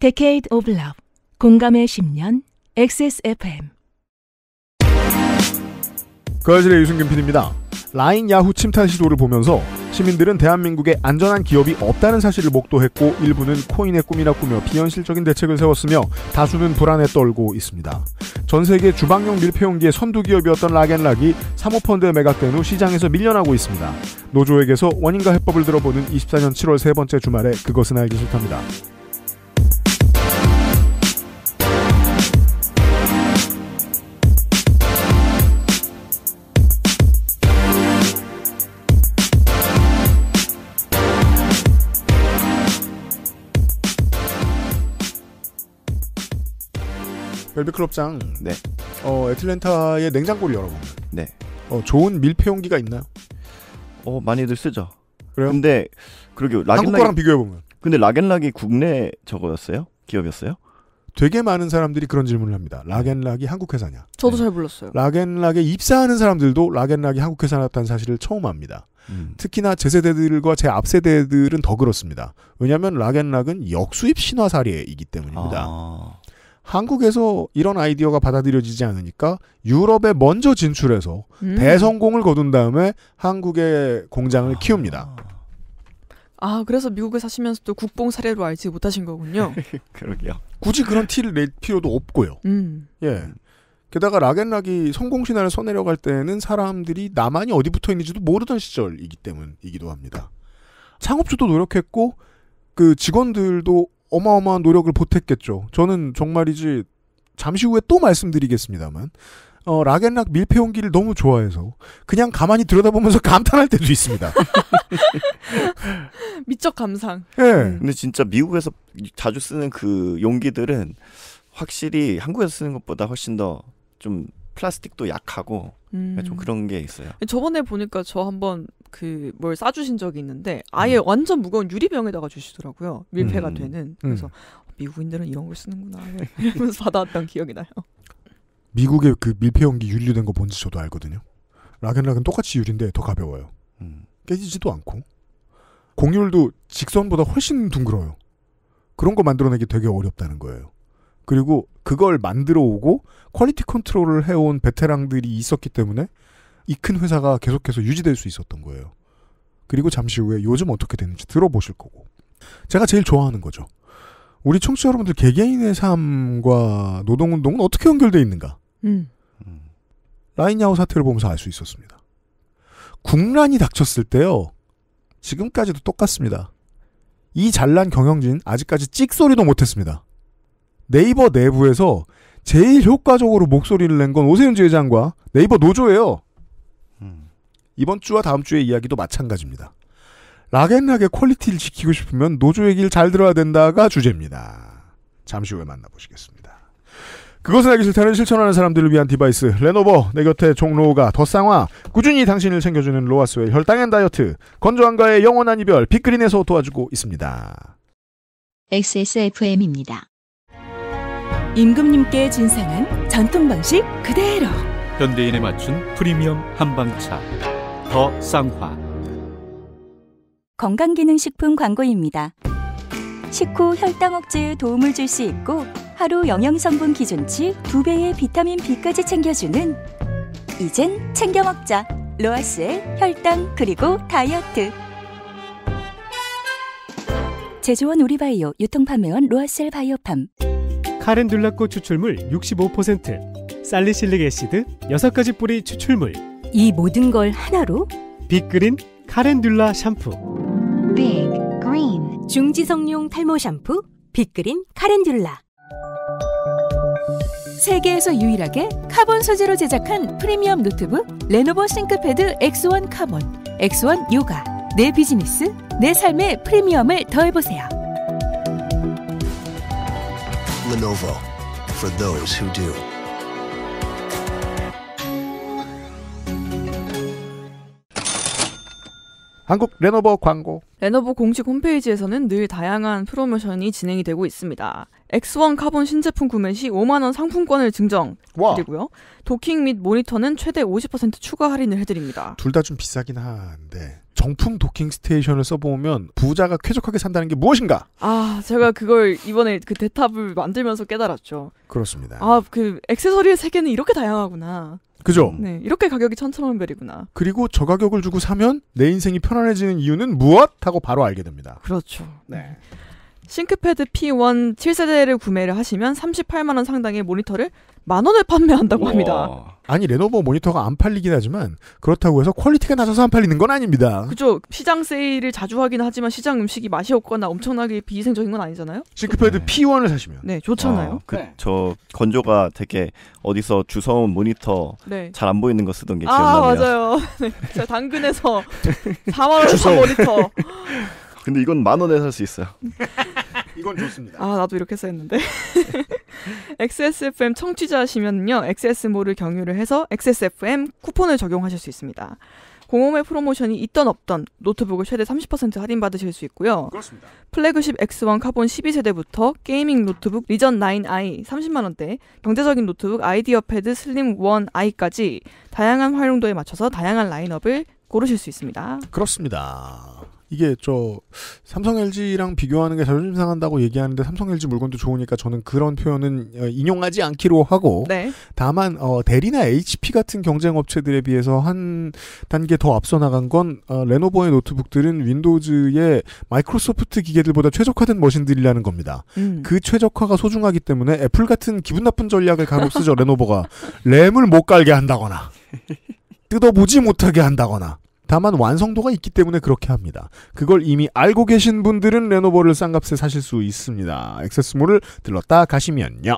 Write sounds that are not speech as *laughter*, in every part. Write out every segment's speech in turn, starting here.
Decade of Love 공감의 10년 XSFM 거실의 유승균 PD입니다. 라인 야후 침탈 시도를 보면서 시민들은 대한민국에 안전한 기업이 없다는 사실을 목도했고 일부는 코인의 꿈이라 꾸며 비현실적인 대책을 세웠으며 다수는 불안에 떨고 있습니다. 전 세계 주방용 밀폐용기의 선두 기업이었던 락앤락이 사모펀드에 매각된 후 시장에서 밀려나고 있습니다. 노조에게서 원인과 해법을 들어보는 24년 7월 세 번째 주말에 그것은 알기 싫답니다. 벨벳 클럽장. 네. 어, 애틀랜타의 냉장고를 열어보면. 네. 어, 좋은 밀폐 용기가 있나요? 어, 많이들 쓰죠. 그래요? 근데 그러게 락앤락 한국 거랑 비교해 보면. 근데 락앤락이 국내 저거였어요? 기업이었어요? 되게 많은 사람들이 그런 질문을 합니다. 락앤락이 한국 회사냐? 저도 네. 잘 몰랐어요. 락앤락에 입사하는 사람들도 락앤락이 한국 회사였다는 사실을 처음 압니다. 음. 특히나 제 세대들과 제 앞 세대들은 더 그렇습니다. 왜냐하면 락앤락은 역수입 신화사례이기 때문입니다. 아. 한국에서 이런 아이디어가 받아들여지지 않으니까 유럽에 먼저 진출해서 음. 대성공을 거둔 다음에 한국의 공장을 아. 키웁니다. 아, 그래서 미국에 사시면서 도 국뽕 사례로 알지 못하신 거군요. *laughs* 그러게요. 굳이 그런 티를 낼 필요도 없고요. 음. 예. 게다가 락앤락이 성공 신화를 써내려갈 때는 사람들이 나만이 어디 붙어 있는지도 모르던 시절이기 때문이기도 합니다. 상업주도 노력했고 그 직원들도 어마어마한 노력을 보탰겠죠. 저는 정말이지 잠시 후에 또 말씀드리겠습니다만 어, 락앤락 밀폐용기를 너무 좋아해서 그냥 가만히 들여다보면서 *laughs* 감탄할 때도 있습니다. *laughs* 미적 감상. 네. 근데 진짜 미국에서 자주 쓰는 그 용기들은 확실히 한국에서 쓰는 것보다 훨씬 더 좀 플라스틱도 약하고 음. 좀 그런 게 있어요. 저번에 보니까 저 한번 그뭘 싸주신 적이 있는데 음. 아예 음. 완전 무거운 유리병에다가 주시더라고요. 밀폐가 음. 되는. 음. 그래서 미국인들은 이런 걸 쓰는구나 *laughs* 이러면서 받아왔던 기억이 나요. 미국의 그 밀폐용기 유리된 거 뭔지 저도 알거든요. 락앤락은 똑같이 유리인데 더 가벼워요. 음. 깨지지도 않고 공률도 직선보다 훨씬 둥그러요. 그런 거 만들어내기 되게 어렵다는 거예요. 그리고 그걸 만들어 오고 퀄리티 컨트롤을 해온 베테랑들이 있었기 때문에 이큰 회사가 계속해서 유지될 수 있었던 거예요. 그리고 잠시 후에 요즘 어떻게 되는지 들어보실 거고. 제가 제일 좋아하는 거죠. 우리 청취자 여러분들 개개인의 삶과 노동운동은 어떻게 연결되어 있는가? 음. 라인야호 사태를 보면서 알 수 있었습니다. 국란이 닥쳤을 때요. 지금까지도 똑같습니다. 이 잘난 경영진 아직까지 찍소리도 못했습니다. 네이버 내부에서 제일 효과적으로 목소리를 낸 건 오세훈 지회장과 네이버 노조예요. 이번 주와 다음 주의 이야기도 마찬가지입니다. 락앤락의 퀄리티를 지키고 싶으면 노조 얘기를 잘 들어야 된다가 주제입니다. 잠시 후에 만나보시겠습니다. 그것을 알기 싫다는 실천하는 사람들을 위한 디바이스 레노버 내 곁에 종로가 더 쌍화 꾸준히 당신을 챙겨주는 로아스의 혈당앤 다이어트 건조한가의 영원한 이별 빅그린에서 도와주고 있습니다. XSFM입니다. 임금님께 진상한 전통 방식 그대로 현대인에 맞춘 프리미엄 한방차 더 쌍화 건강기능식품 광고입니다. 식후 혈당 억제에 도움을 줄 수 있고 하루 영양성분 기준치 두배의 비타민 B까지 챙겨주는 이젠 챙겨 먹자 로아스의 혈당 그리고 다이어트 제조원 우리바이오 유통판매원 로아셀 바이오팜 카렌듈라꽃 추출물 65% 살리실릭 애시드 6가지 뿌리 추출물 이 모든 걸 하나로 빅그린 카렌듈라 샴푸 빅그린 중지성용 탈모 샴푸 빅그린 카렌듈라 세계에서 유일하게 카본 소재로 제작한 프리미엄 노트북 레노버 싱크패드 X1 카본 X1 요가 내 비즈니스 내 삶의 프리미엄을 더해보세요 l e n for those who do 한국 레노버 광고. 레노버 공식 홈페이지에서는 늘 다양한 프로모션이 진행이 되고 있습니다. X1 카본 신제품 구매 시 5만 원 상품권을 증정 드리고요. 도킹 및 모니터는 최대 50% 추가 할인을 해드립니다. 둘 다 좀 비싸긴 한데 정품 도킹 스테이션을 써보면 부자가 쾌적하게 산다는 게 무엇인가? 아, 제가 그걸 이번에 그 대탑을 만들면서 깨달았죠. 그렇습니다. 아, 그 액세서리의 세계는 이렇게 다양하구나. 그죠? 네, 이렇게 가격이 천차만별이구나. 그리고 저 가격을 주고 사면 내 인생이 편안해지는 이유는 무엇? 하고 바로 알게 됩니다. 그렇죠. 네. 네. 싱크패드 P1 7세대를 구매를 하시면 38만 원 상당의 모니터를 만 원에 판매한다고 우와. 합니다. 아니 레노버 모니터가 안 팔리긴 하지만 그렇다고 해서 퀄리티가 낮아서 안 팔리는 건 아닙니다. 그죠. 시장 세일을 자주 하긴 하지만 시장 음식이 맛이 없거나 엄청나게 비위생적인 건 아니잖아요. 싱크패드 네. 그렇죠. P1을 사시면 네 좋잖아요. 아, 그저 네. 건조가 되게 어디서 주워온 모니터 네. 잘안 보이는 거 쓰던 게 아, 기억나네요. 아 맞아요. *laughs* 네. 제가 당근에서 4만 *laughs* 원 주워 모니터. *laughs* 근데 이건 만 원에 살 수 있어요. 이건 좋습니다. 아 나도 이렇게 써있는데. XSFM 청취자시면요 XS몰을 경유를 해서 XSFM 쿠폰을 적용하실 수 있습니다. 공홈의 프로모션이 있던 없던 노트북을 최대 30% 할인 받으실 수 있고요. 그렇습니다. 플래그십 X1 카본 12세대부터 게이밍 노트북 리전 9i 30만 원대, 경제적인 노트북 아이디어 패드 슬림 1i까지 다양한 활용도에 맞춰서 다양한 라인업을 고르실 수 있습니다. 그렇습니다. 이게 저 삼성 LG랑 비교하는 게 자존심 상한다고 얘기하는데 삼성 LG 물건도 좋으니까 저는 그런 표현은 어, 인용하지 않기로 하고 네. 다만 어, 대리나 HP 같은 경쟁 업체들에 비해서 한 단계 더 앞서 나간 건 어, 레노버의 노트북들은 윈도우즈의 마이크로소프트 기계들보다 최적화된 머신들이라는 겁니다. 음. 그 최적화가 소중하기 때문에 애플 같은 기분 나쁜 전략을 가로 쓰죠 레노버가 램을 못 깔게 한다거나 *laughs* 뜯어보지 못하게 한다거나 다만 완성도가 있기 때문에 그렇게 합니다. 그걸 이미 알고 계신 분들은 레노버를 싼값에 사실 수 있습니다. 액세스몰을 들렀다 가시면요.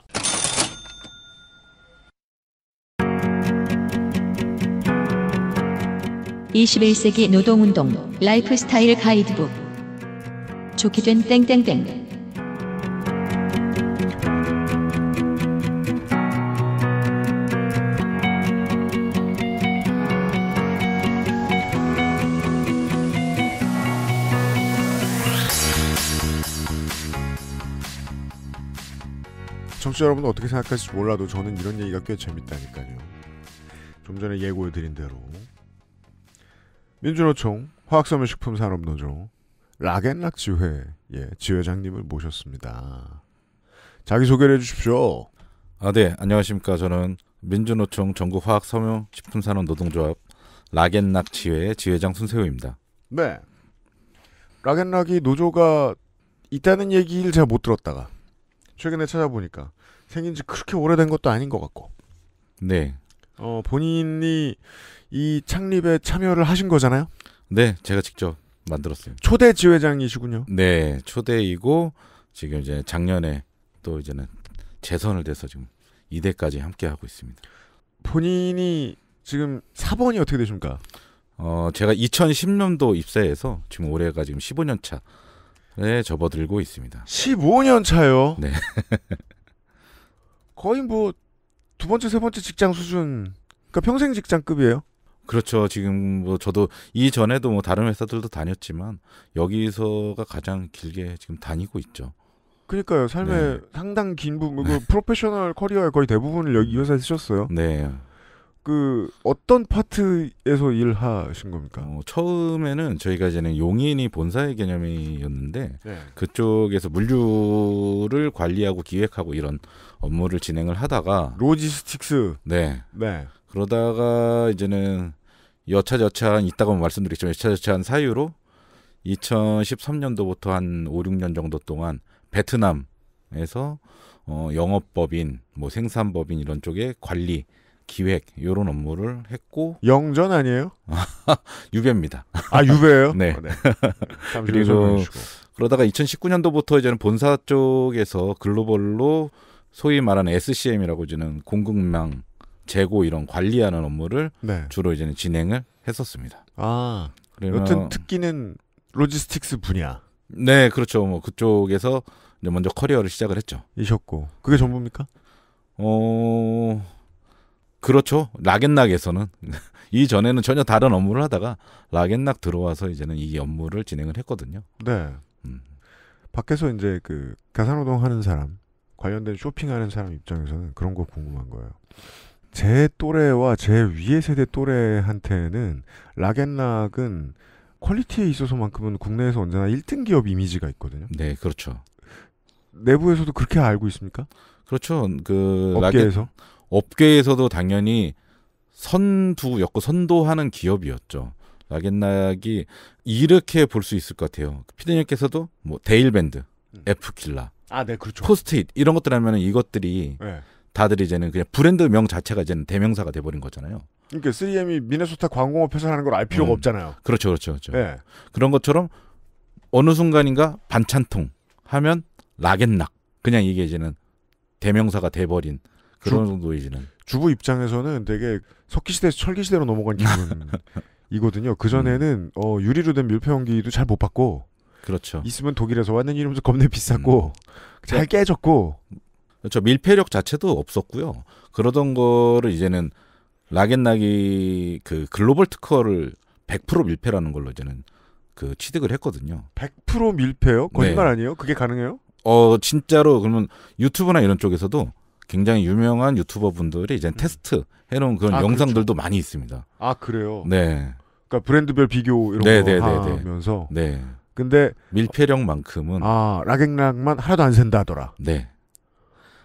(21세기 노동운동) 라이프스타일 가이드북 좋게 된 땡땡땡 청취자 여러분 어떻게 생각하실지 몰라도 저는 이런 얘기가 꽤 재밌다니까요. 좀 전에 예고해드린 대로 민주노총 화학섬유식품산업노조 락앤락 지회 예, 지회장님을 모셨습니다. 자기 소개를 해주십시오. 아, 네. 안녕하십니까. 저는 민주노총 전국화학섬유식품산업노동조합 락앤락 지회 지회장 손세호입니다. 네. 락앤락이 노조가 있다는 얘기를 제가 못 들었다가 최근에 찾아보니까 생긴 지 그렇게 오래된 것도 아닌 것 같고. 네. 어, 본인이 이 창립에 참여를 하신 거잖아요? 네, 제가 직접 만들었어요. 초대 지회장이시군요. 네, 초대이고 지금 이제 작년에 또 이제는 재선을 돼서 지금 2대까지 함께 하고 있습니다. 본인이 지금 사번이 어떻게 되십니까? 어, 제가 2010년도 입사해서 지금 올해가 지금 15년 차에 접어들고 있습니다. 15년 차요? 네. *laughs* 거의 뭐 두 번째 세 번째 직장 수준 그러니까 평생 직장급이에요. 그렇죠. 지금 뭐 저도 이전에도 뭐 다른 회사들도 다녔지만 여기서가 가장 길게 지금 다니고 있죠. 그러니까요. 삶의 네. 상당 긴 부분, 뭐 네. 그 프로페셔널 커리어의 거의 대부분을 여기 이 회사에 쓰셨어요. 네. 그 어떤 파트에서 일하신 겁니까? 어, 처음에는 저희가 이제는 용인이 본사의 개념이었는데 네. 그쪽에서 물류를 관리하고 기획하고 이런 업무를 진행을 하다가 로지스틱스 네. 네. 그러다가 이제는 여차저차한 이따가 뭐 말씀드리겠지만 여차저차한 사유로 2013년도부터 한 5, 6년 정도 동안 베트남에서 어, 영업법인, 뭐 생산법인 이런 쪽에 관리, 기획 요런 업무를 했고 영전 아니에요? *laughs* 유배입니다. 아 유배예요? *laughs* 네. 어, 네. 그리고 그러다가 2019년도부터 이제는 본사 쪽에서 글로벌로 소위 말하는 SCM이라고 지는 공급망 재고 이런 관리하는 업무를 네. 주로 이제는 진행을 했었습니다. 아, 여튼 특기는 로지스틱스 분야. 네, 그렇죠. 뭐 그쪽에서 이제 먼저 커리어를 시작을 했죠. 이셨고 그게 전부입니까? 어, 그렇죠. 락앤락에서는 *laughs* 이 전에는 전혀 다른 업무를 하다가 락앤락 들어와서 이제는 이 업무를 진행을 했거든요. 네. 음. 밖에서 이제 그 가사노동 하는 사람 관련된 쇼핑하는 사람 입장에서는 그런 거 궁금한 거예요. 제 또래와 제 위의 세대 또래한테는 락앤락은 퀄리티에 있어서만큼은 국내에서 언제나 1등 기업 이미지가 있거든요. 네, 그렇죠. 내부에서도 그렇게 알고 있습니까? 그렇죠. 그 업계에서 락앤, 업계에서도 당연히 선두였고 선도하는 기업이었죠. 락앤락이 이렇게 볼 수 있을 것 같아요. 피디님께서도 뭐 데일밴드, 음. 에프킬라, 아, 네, 그렇죠. 포스트잇 이런 것들 하면 이것들이 네. 다들 이제는 그냥 브랜드명 자체가 이제는 대명사가 돼버린 거잖아요. 그러니까 3M이 미네소타 광공업 회사라는 걸 알 필요가 음. 없잖아요. 그렇죠, 그렇죠, 그렇죠. 네. 그런 것처럼 어느 순간인가 반찬통 하면 락앤락 그냥 이게 이제는 대명사가 돼버린 그런 주, 노이제는 주부 입장에서는 되게 석기시대에서 철기시대로 넘어간 기분이거든요. 그 전에는 음. 어, 유리로 된 밀폐용기도 잘 못 봤고 그렇죠. 있으면 독일에서 왔는 이름도 겁내 비쌌고 음. 잘 깨졌고 그렇죠. 밀폐력 자체도 없었고요. 그러던 거를 이제는 라겐나기 그 글로벌 특허를 100% 밀폐라는 걸로 이제는 그 취득을 했거든요. 100% 밀폐요? 거짓말 네. 아니에요? 그게 가능해요? 어 진짜로 그러면 유튜브나 이런 쪽에서도 굉장히 유명한 유튜버 분들이 이제 음. 테스트 해놓은 그런 아, 그렇죠. 영상들도 그렇죠. 많이 있습니다. 아 그래요? 네. 그러니까 브랜드별 비교 이런 네네네 네, 네, 네. 하면서 네. 근데 밀폐력만큼은 아 락앤락만 하나도 안 센다더라. 네.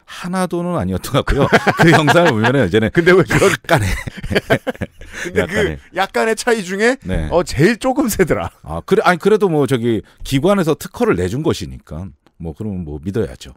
하나도는 아니었던 것 같고요. 그 영상을 보면은 이제는 근데 왜 약간의 *laughs* 근데 그 약간의. 그 약간의 차이 중에 네. 어 제일 조금 세더라. 아 그래 아니 그래도 뭐 저기 기관에서 특허를 내준 것이니까 뭐 그러면 뭐 믿어야죠.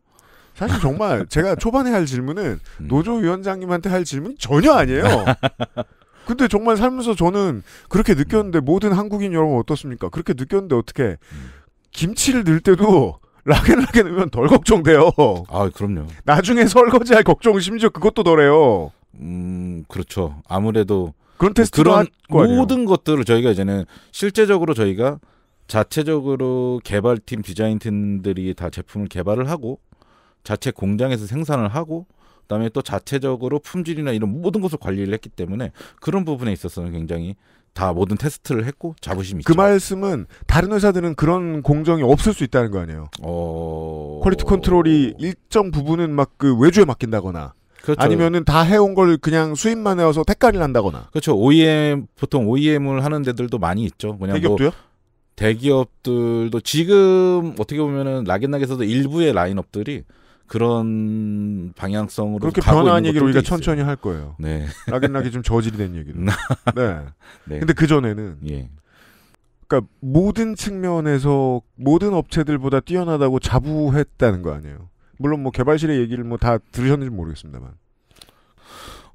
사실 정말 제가 초반에 할 질문은 *laughs* 음. 노조 위원장님한테 할 질문이 전혀 아니에요. *laughs* 근데 정말 살면서 저는 그렇게 음. 느꼈는데 모든 한국인 여러분 어떻습니까? 그렇게 느꼈는데 어떻게 음. 김치를 넣을 때도 *laughs* 라앤락에 넣으면 덜 걱정돼요. 아 그럼요. 나중에 설거지할 걱정 심지어 그것도 덜해요. 음 그렇죠. 아무래도 그런 테스트 뭐 그런 모든 것들을 저희가 이제는 실제적으로 저희가 자체적으로 개발팀 디자인팀들이 다 제품을 개발을 하고 자체 공장에서 생산을 하고 그다음에 또 자체적으로 품질이나 이런 모든 것을 관리를 했기 때문에 그런 부분에 있어서는 굉장히 다 모든 테스트를 했고 자부심이 그 있죠. 말씀은 다른 회사들은 그런 공정이 없을 수 있다는 거 아니에요? 어... 퀄리티 컨트롤이 일정 부분은 막 그 외주에 맡긴다거나 그렇죠. 아니면은 다 해온 걸 그냥 수입만 해와서 택가리를 한다거나. 그렇죠. OEM 보통 OEM을 하는 데들도 많이 있죠. 그냥 뭐 대기업도요? 뭐 대기업들도 지금 어떻게 보면은 락앤락에서도 일부의 라인업들이 그런 방향성으로 그렇게 변화한 얘기를 우리가 있어요. 천천히 할 거예요. 네. 낙연락이 좀 저질이 된 얘기를. 네. *laughs* 네. 근데 그 전에는 예. 그러니까 모든 측면에서 모든 업체들보다 뛰어나다고 자부했다는 거 아니에요. 물론 뭐 개발실의 얘기를 뭐 다 들으셨는지 모르겠습니다만.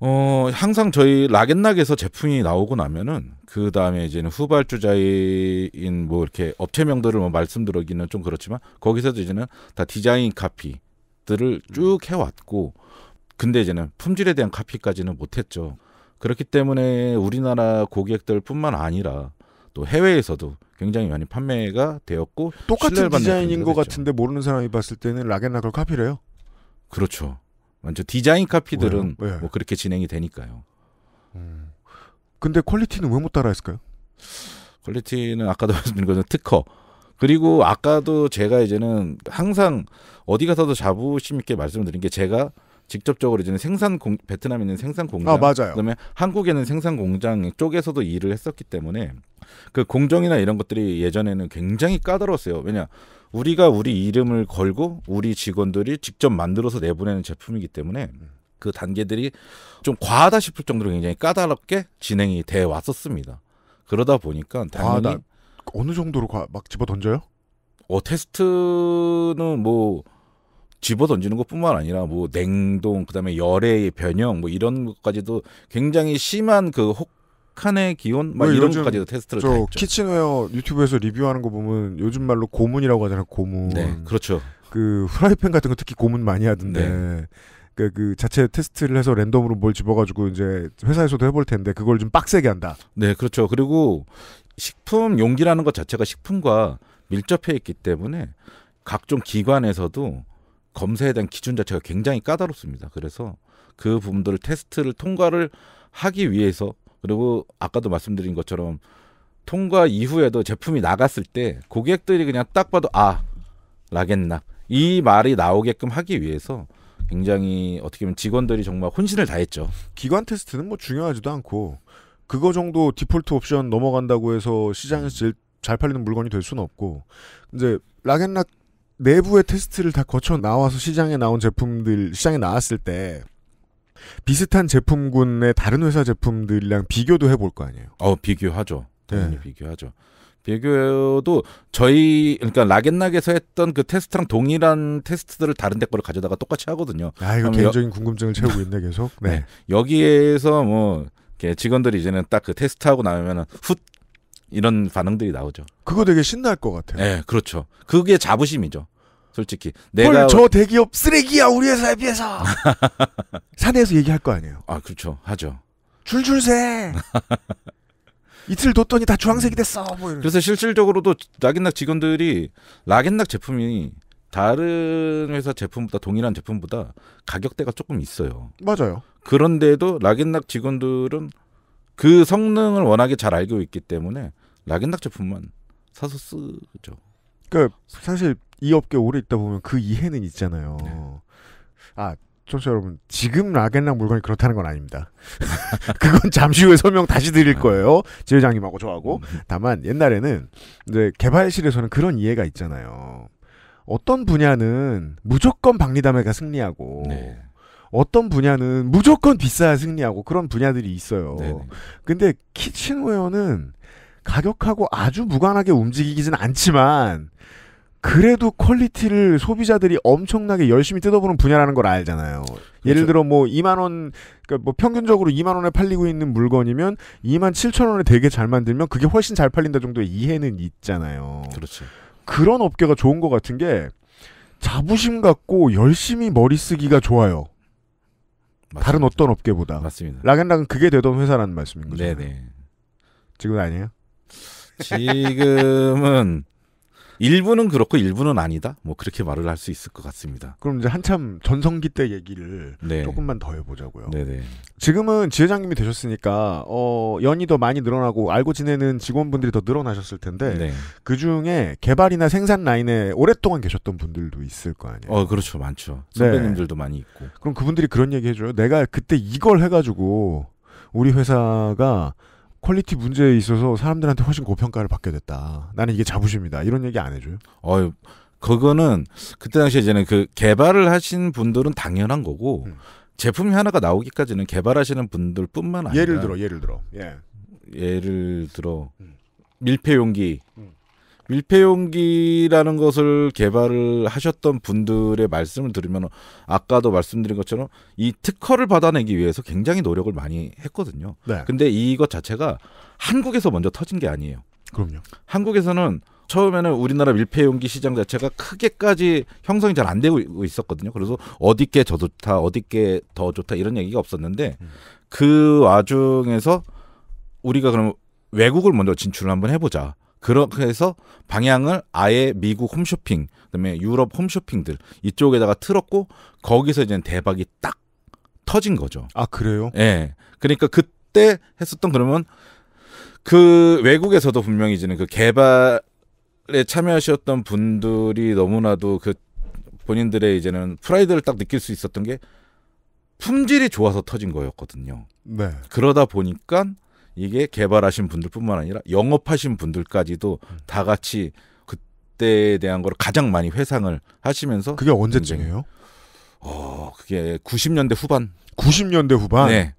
어, 항상 저희 락앤락에서 제품이 나오고 나면은 그 다음에 이제는 후발주자인 뭐 이렇게 업체명들을 뭐 말씀드리기는 좀 그렇지만 거기서도 이제는 다 디자인 카피 것들을 음. 쭉 해왔고 근데 이제는 품질에 대한 카피까지는 못했죠. 그렇기 때문에 우리나라 고객들뿐만 아니라 또 해외에서도 굉장히 많이 판매가 되었고 똑같은 디자인인 것 같은데 모르는 사람이 봤을 때는 락앤락을 카피래요. 그렇죠. 완전 디자인 카피들은 왜? 왜? 예. 뭐 그렇게 진행이 되니까요. 음. 근데 퀄리티는 왜 못 따라했을까요? 퀄리티는 아까도 *laughs* 말씀드린 것처럼 특허. 그리고 아까도 제가 이제는 항상 어디 가서도 자부심 있게 말씀드린 게 제가 직접적으로 이제는 생산 공 베트남에 있는 생산 공장 아, 맞아요. 그다음에 한국에는 생산 공장 쪽에서도 일을 했었기 때문에 그 공정이나 이런 것들이 예전에는 굉장히 까다로웠어요. 왜냐 우리가 우리 이름을 걸고 우리 직원들이 직접 만들어서 내보내는 제품이기 때문에 그 단계들이 좀 과하다 싶을 정도로 굉장히 까다롭게 진행이 돼 왔었습니다. 그러다 보니까 당연히 과하다. 어느 정도로 가, 막 집어 던져요? 어 테스트는 뭐 집어 던지는 것뿐만 아니라 뭐 냉동 그다음에 열의 변형 뭐 이런 것까지도 굉장히 심한 그 혹한의 기온 막 이런 것까지도 테스트를 저다 했죠. 키친웨어 유튜브에서 리뷰하는 거 보면 요즘 말로 고문이라고 하잖아요. 고문. 네, 그렇죠. 그 프라이팬 같은 거 특히 고문 많이 하던데. 네. 그, 그 자체 테스트를 해서 랜덤으로 뭘 집어가지고 이제 회사에서도 해볼 텐데 그걸 좀 빡세게 한다. 네, 그렇죠. 그리고 식품 용기라는 것 자체가 식품과 밀접해 있기 때문에 각종 기관에서도 검사에 대한 기준 자체가 굉장히 까다롭습니다. 그래서 그 부분들을 테스트를 통과를 하기 위해서 그리고 아까도 말씀드린 것처럼 통과 이후에도 제품이 나갔을 때 고객들이 그냥 딱 봐도 아 라겠나 이 말이 나오게끔 하기 위해서 굉장히 어떻게 보면 직원들이 정말 혼신을 다했죠. 기관 테스트는 뭐 중요하지도 않고 그거 정도 디폴트 옵션 넘어간다고 해서 시장에서 제일 잘 팔리는 물건이 될 수는 없고 이제 락앤락 내부의 테스트를 다 거쳐 나와서 시장에 나온 제품들 시장에 나왔을 때 비슷한 제품군의 다른 회사 제품들이랑 비교도 해볼 거 아니에요. 어 비교하죠. 네. 당연히 네. 비교하죠. 비교도 저희 그러니까 락앤락에서 했던 그 테스트랑 동일한 테스트들을 다른 데 거를 가져다가 똑같이 하거든요. 아 이거 개인적인 여... 궁금증을 채우고 있네 계속. 네. 네. 여기에서 뭐 직원들이 이제는 딱 그 테스트하고 나면은 훗 이런 반응들이 나오죠. 그거 되게 신날 것 같아요. 네, 그렇죠. 그게 자부심이죠. 솔직히 내가 저 어 대기업 쓰레기야 우리 회사에 비해서 *laughs* 사내에서 얘기할 거 아니에요. 아 그렇죠 하죠. 줄줄새 *laughs* 이틀 뒀더니 다 주황색이 됐어. 뭐 그래서 실질적으로도 락앤락 직원들이 락앤락 제품이 다른 회사 제품보다 동일한 제품보다 가격대가 조금 있어요. 맞아요. 그런데도 락앤락 직원들은 그 성능을 워낙에 잘 알고 있기 때문에 락앤락 제품만 사서 쓰죠. 그러니까 사실 이 업계 오래 있다 보면 그 이해는 있잖아요. 네. 아 청취자 여러분 지금 락앤락 물건이 그렇다는 건 아닙니다. *laughs* 그건 잠시 후에 설명 다시 드릴 아. 거예요. 지회장님하고 저하고 음. 다만 옛날에는 이제 개발실에서는 그런 이해가 있잖아요. 어떤 분야는 무조건 박리담회가 승리하고 네. 어떤 분야는 무조건 비싸야 승리하고 그런 분야들이 있어요. 네네. 네. 근데 키친웨어는 가격하고 아주 무관하게 움직이기는 않지만 그래도 퀄리티를 소비자들이 엄청나게 열심히 뜯어보는 분야라는 걸 알잖아요. 그렇죠. 예를 들어 뭐 2만 원, 그러니까 뭐 평균적으로 2만 원에 팔리고 있는 물건이면 2만 7천 원에 되게 잘 만들면 그게 훨씬 잘 팔린다 정도의 이해는 있잖아요. 그렇죠. 그런 업계가 좋은 것 같은 게 자부심 갖고 열심히 머리 쓰기가 좋아요. 맞습니다. 다른 어떤 업계보다. 맞습니다. 락앤락은 그게 되던 회사라는 말씀인 거죠. 네네. 지금 아니에요? 지금은 일부는 그렇고 일부는 아니다. 뭐 그렇게 말을 할 수 있을 것 같습니다. 그럼 이제 한참 전성기 때 얘기를 네. 조금만 더 해보자고요. 네네. 지금은 지회장님이 되셨으니까 어, 연이 더 많이 늘어나고 알고 지내는 직원분들이 더 늘어나셨을 텐데 네. 그 중에 개발이나 생산 라인에 오랫동안 계셨던 분들도 있을 거 아니에요. 어 그렇죠 많죠. 네. 선배님들도 네. 많이 있고. 그럼 그분들이 그런 얘기 해줘요. 내가 그때 이걸 해가지고 우리 회사가 퀄리티 문제에 있어서 사람들한테 훨씬 고평가를 받게 됐다. 나는 이게 자부심이다. 이런 얘기 안 해줘요? 어, 그거는 그때 당시에 이제는 그 개발을 하신 분들은 당연한 거고 음. 제품이 하나가 나오기까지는 개발하시는 분들뿐만 아니라 예를 들어 예를 들어 예. 예를 들어 밀폐 용기 음. 음. 밀폐용기라는 것을 개발을 하셨던 분들의 말씀을 들으면 아까도 말씀드린 것처럼 이 특허를 받아내기 위해서 굉장히 노력을 많이 했거든요. 네. 근데 이것 자체가 한국에서 먼저 터진 게 아니에요. 그럼요. 한국에서는 처음에는 우리나라 밀폐용기 시장 자체가 크게까지 형성이 잘 안 되고 있었거든요. 그래서 어디 게저 좋다, 어디 게더 좋다 이런 얘기가 없었는데 음. 그 와중에서 우리가 그럼 외국을 먼저 진출을 한번 해보자. 그렇게 해서 방향을 아예 미국 홈쇼핑, 그다음에 유럽 홈쇼핑들 이쪽에다가 틀었고 거기서 이제 대박이 딱 터진 거죠. 아 그래요? 예. 네. 그러니까 그때 했었던 그러면 그 외국에서도 분명히 이제는 그 개발에 참여하셨던 분들이 너무나도 그 본인들의 이제는 프라이드를 딱 느낄 수 있었던 게 품질이 좋아서 터진 거였거든요. 네. 그러다 보니까 이게 개발하신 분들뿐만 아니라 영업하신 분들까지도 음. 다 같이 그때에 대한 걸 가장 많이 회상을 하시면서 그게 언제쯤이에요? 어, 그게 90년대 후반. 90년대 후반. 네.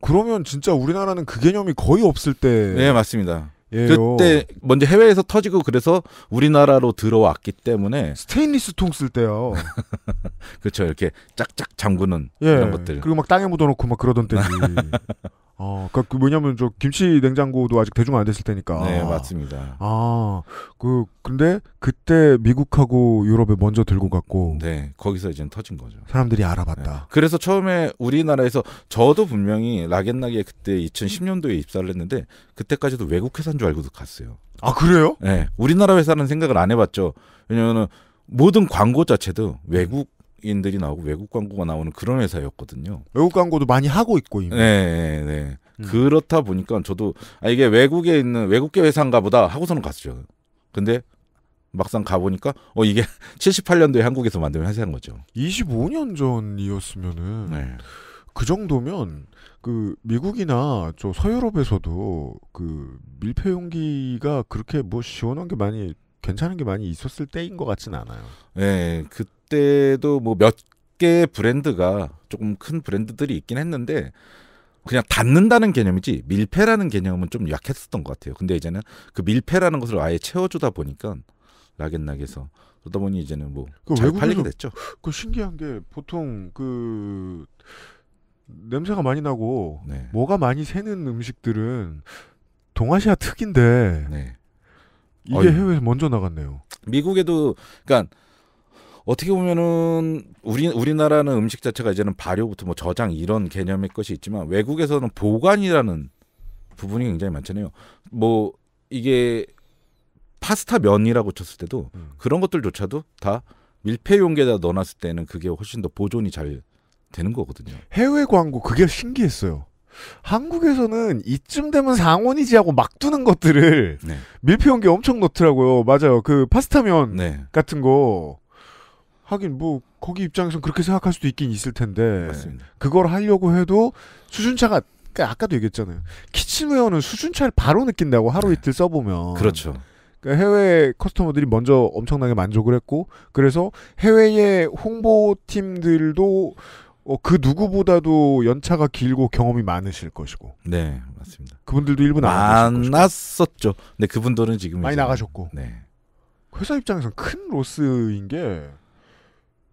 그러면 진짜 우리나라는 그 개념이 거의 없을 때. 네, 맞습니다. 예요. 그때 먼저 해외에서 터지고 그래서 우리나라로 들어왔기 때문에 스테인리스 통 쓸 때요. *laughs* 그렇죠. 이렇게 짝짝 잠그는 예, 그런 것들. 그리고 막 땅에 묻어놓고 막 그러던 때지. *laughs* 어, 그러니까 그뭐냐면저 김치 냉장고도 아직 대중 안 됐을 테니까. 네, 맞습니다. 아, 그 근데 그때 미국하고 유럽에 먼저 들고 갔고. 네, 거기서 이제 터진 거죠. 사람들이 네. 알아봤다. 네. 그래서 처음에 우리나라에서 저도 분명히 락앤락에 그때 2010년도에 입사를 했는데 그때까지도 외국 회사인 줄 알고도 갔어요. 아, 그래요? 네, 우리나라 회사는 생각을 안 해봤죠. 왜냐면은 모든 광고 자체도 외국 외국인들이 나오고 외국 광고가 나오는 그런 회사였거든요. 외국 광고도 많이 하고 있고 이미. 네, 네. 네. 음. 그렇다 보니까 저도 아 이게 외국에 있는 외국계 회사인가 보다 하고서는 갔죠. 근데 막상 가보니까 어 이게 78년도에 *laughs* 한국에서 만든 회사인 거죠. 25년 전이었으면은 네. 그 정도면 그 미국이나 저 서유럽에서도 그 밀폐 용기가 그렇게 뭐 시원한 게 많이 괜찮은 게 많이 있었을 때인 것 같진 않아요. 네, 그 때도 뭐 몇 개 브랜드가 조금 큰 브랜드들이 있긴 했는데 그냥 닿는다는 개념이지 밀폐라는 개념은 좀 약했었던 것 같아요. 근데 이제는 그 밀폐라는 것을 아예 채워주다 보니까 락앤락에서 그러다 보니 이제는 뭐잘 그 팔리게 됐죠. 그 신기한 게 보통 그 냄새가 많이 나고 네. 뭐가 많이 새는 음식들은 동아시아 특인데 네. 이게 어이. 해외에서 먼저 나갔네요. 미국에도 그러니까 어떻게 보면은 우리 우리나라는 음식 자체가 이제는 발효부터 뭐 저장 이런 개념의 것이 있지만 외국에서는 보관이라는 부분이 굉장히 많잖아요. 뭐 이게 파스타 면이라고 쳤을 때도 음. 그런 것들조차도 다 밀폐 용기에다 넣어놨을 때는 그게 훨씬 더 보존이 잘 되는 거거든요. 해외 광고 그게 신기했어요. 한국에서는 이쯤 되면 상온이지 하고 막 두는 것들을 네. 밀폐 용기 엄청 넣더라고요. 맞아요. 그 파스타면 네. 같은 거 하긴 뭐 거기 입장에선 그렇게 생각할 수도 있긴 있을 텐데 맞습니다. 그걸 하려고 해도 수준차가 그러니까 아까도 얘기했잖아요. 키친웨어는 수준차를 바로 느낀다고 하루 네. 이틀 써보면 그렇죠. 그러니까 해외 커스터머들이 먼저 엄청나게 만족을 했고 그래서 해외의 홍보팀들도 어, 그 누구보다도 연차가 길고 경험이 많으실 것이고. 네, 맞습니다. 그분들도 일본 안났었죠 네 그분들은 지금 많이 나가셨고. 네. 회사 입장에선 큰 로스인 게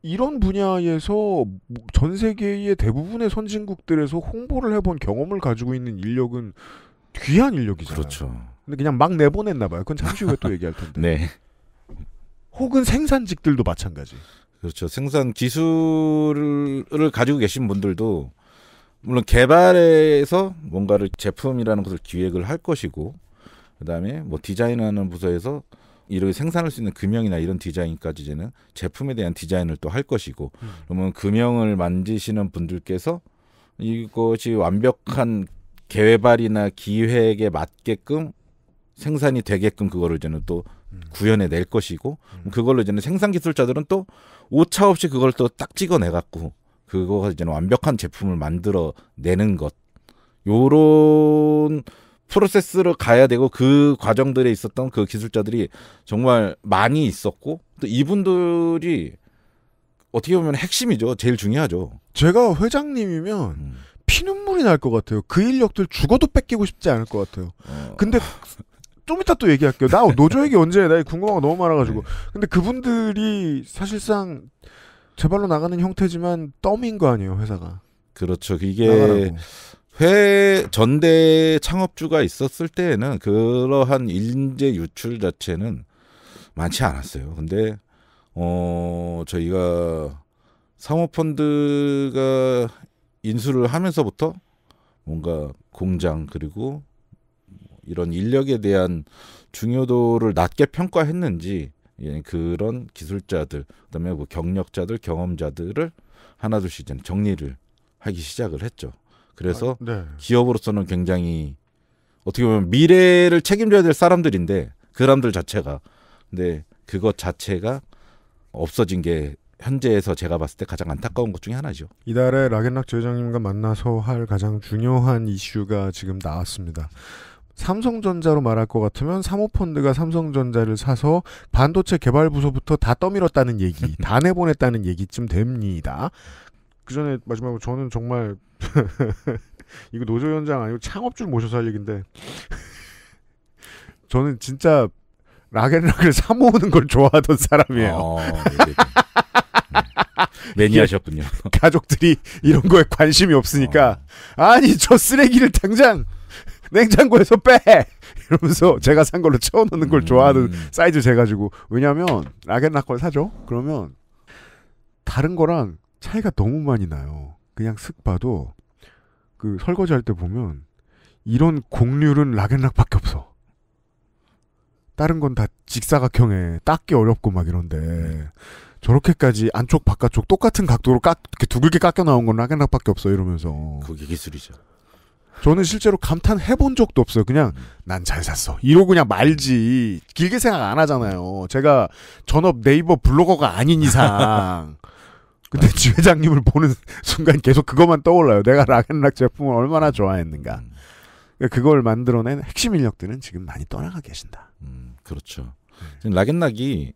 이런 분야에서 뭐 전 세계의 대부분의 선진국들에서 홍보를 해본 경험을 가지고 있는 인력은 귀한 인력이잖 그렇죠. 근데 그냥 막 내보냈나 봐요. 그건 잠시 후에 또 얘기할 텐데. *laughs* 네. 혹은 생산직들도 마찬가지. 그렇죠. 생산 기술을 가지고 계신 분들도 물론 개발에서 뭔가를 제품이라는 것을 기획을 할 것이고 그다음에 뭐 디자인하는 부서에서 이렇게 생산할 수 있는 금형이나 이런 디자인까지 이제는 제품에 대한 디자인을 또 할 것이고 음. 그러면 금형을 만지시는 분들께서 이것이 완벽한 개발이나 기획에 맞게끔 생산이 되게끔 그거를 이제는 또 음. 구현해 낼 것이고 음. 그걸로 이제는 생산 기술자들은 또 오차 없이 그걸 또 딱 찍어내 갖고 그거가 이제는 완벽한 제품을 만들어 내는 것 요런 프로세스로 가야 되고 그 과정들에 있었던 그 기술자들이 정말 많이 있었고 또 이분들이 어떻게 보면 핵심이죠. 제일 중요하죠. 제가 회장님이면 음. 피눈물이 날 것 같아요. 그 인력들 죽어도 뺏기고 싶지 않을 것 같아요. 어... 근데 좀 이따 또 얘기할게요. 나 노조 얘기 언제 해? 나 궁금한 거 너무 많아가지고. 네. 근데 그분들이 사실상 제발로 나가는 형태지만 떠민 거 아니에요, 회사가. 그렇죠. 이게 나가라고. 회 전대 창업주가 있었을 때에는 그러한 인재 유출 자체는 많지 않았어요. 근데 어 저희가 사모펀드가 인수를 하면서부터 뭔가 공장 그리고 이런 인력에 대한 중요도를 낮게 평가했는지 예, 그런 기술자들 그다음에 뭐 경력자들 경험자들을 하나둘씩 정리를 하기 시작을 했죠. 그래서 아, 네. 기업으로서는 굉장히 어떻게 보면 미래를 책임져야 될 사람들인데 그 사람들 자체가 근데 그것 자체가 없어진 게 현재에서 제가 봤을 때 가장 안타까운 것 중에 하나죠. 이달에 라겐락 부회장님과 만나서 할 가장 중요한 이슈가 지금 나왔습니다. 삼성전자로 말할 것 같으면 사모펀드가 삼성전자를 사서 반도체 개발 부서부터 다 떠밀었다는 얘기, *laughs* 다 내보냈다는 얘기쯤 됩니다. 그 전에 마지막으로 저는 정말 *laughs* 이거 노조현장 아니고 창업주 모셔서 할 얘긴데 *laughs* 저는 진짜 락앤락을 사모으는 걸 좋아하던 사람이에요. 어, 네. 매니아셨군요. *laughs* 가족들이 이런 거에 관심이 없으니까 어. 아니 저 쓰레기를 당장 냉장고에서 빼 이러면서 제가 산 걸로 채워놓는걸 좋아하는 음. 사이즈 재가지고 왜냐하면 락앤락 걸 사죠. 그러면 다른 거랑 차이가 너무 많이 나요. 그냥 슥 봐도 그 설거지 할 때 보면 이런 곡률은 락앤락밖에 없어. 다른 건 다 직사각형에 닦기 어렵고 막 이런데 네. 저렇게까지 안쪽 바깥쪽 똑같은 각도로 깎 이렇게 두글게 깎여 나온 건 락앤락밖에 없어 이러면서 그게 기술이죠. 저는 실제로 감탄해 본 적도 없어요. 그냥 음. 난잘 샀어. 이러고 그냥 말지. 길게 생각 안 하잖아요. 제가 전업 네이버 블로거가 아닌 이상 *laughs* 근데 지회장님을 아, 네. 보는 *laughs* 순간 계속 그것만 떠올라요. 내가 라겐락 제품을 얼마나 좋아했는가. 음. 그러니까 그걸 만들어낸 핵심 인력들은 지금 많이 떠나가 계신다. 음, 그렇죠. 네. 지금 락앤락이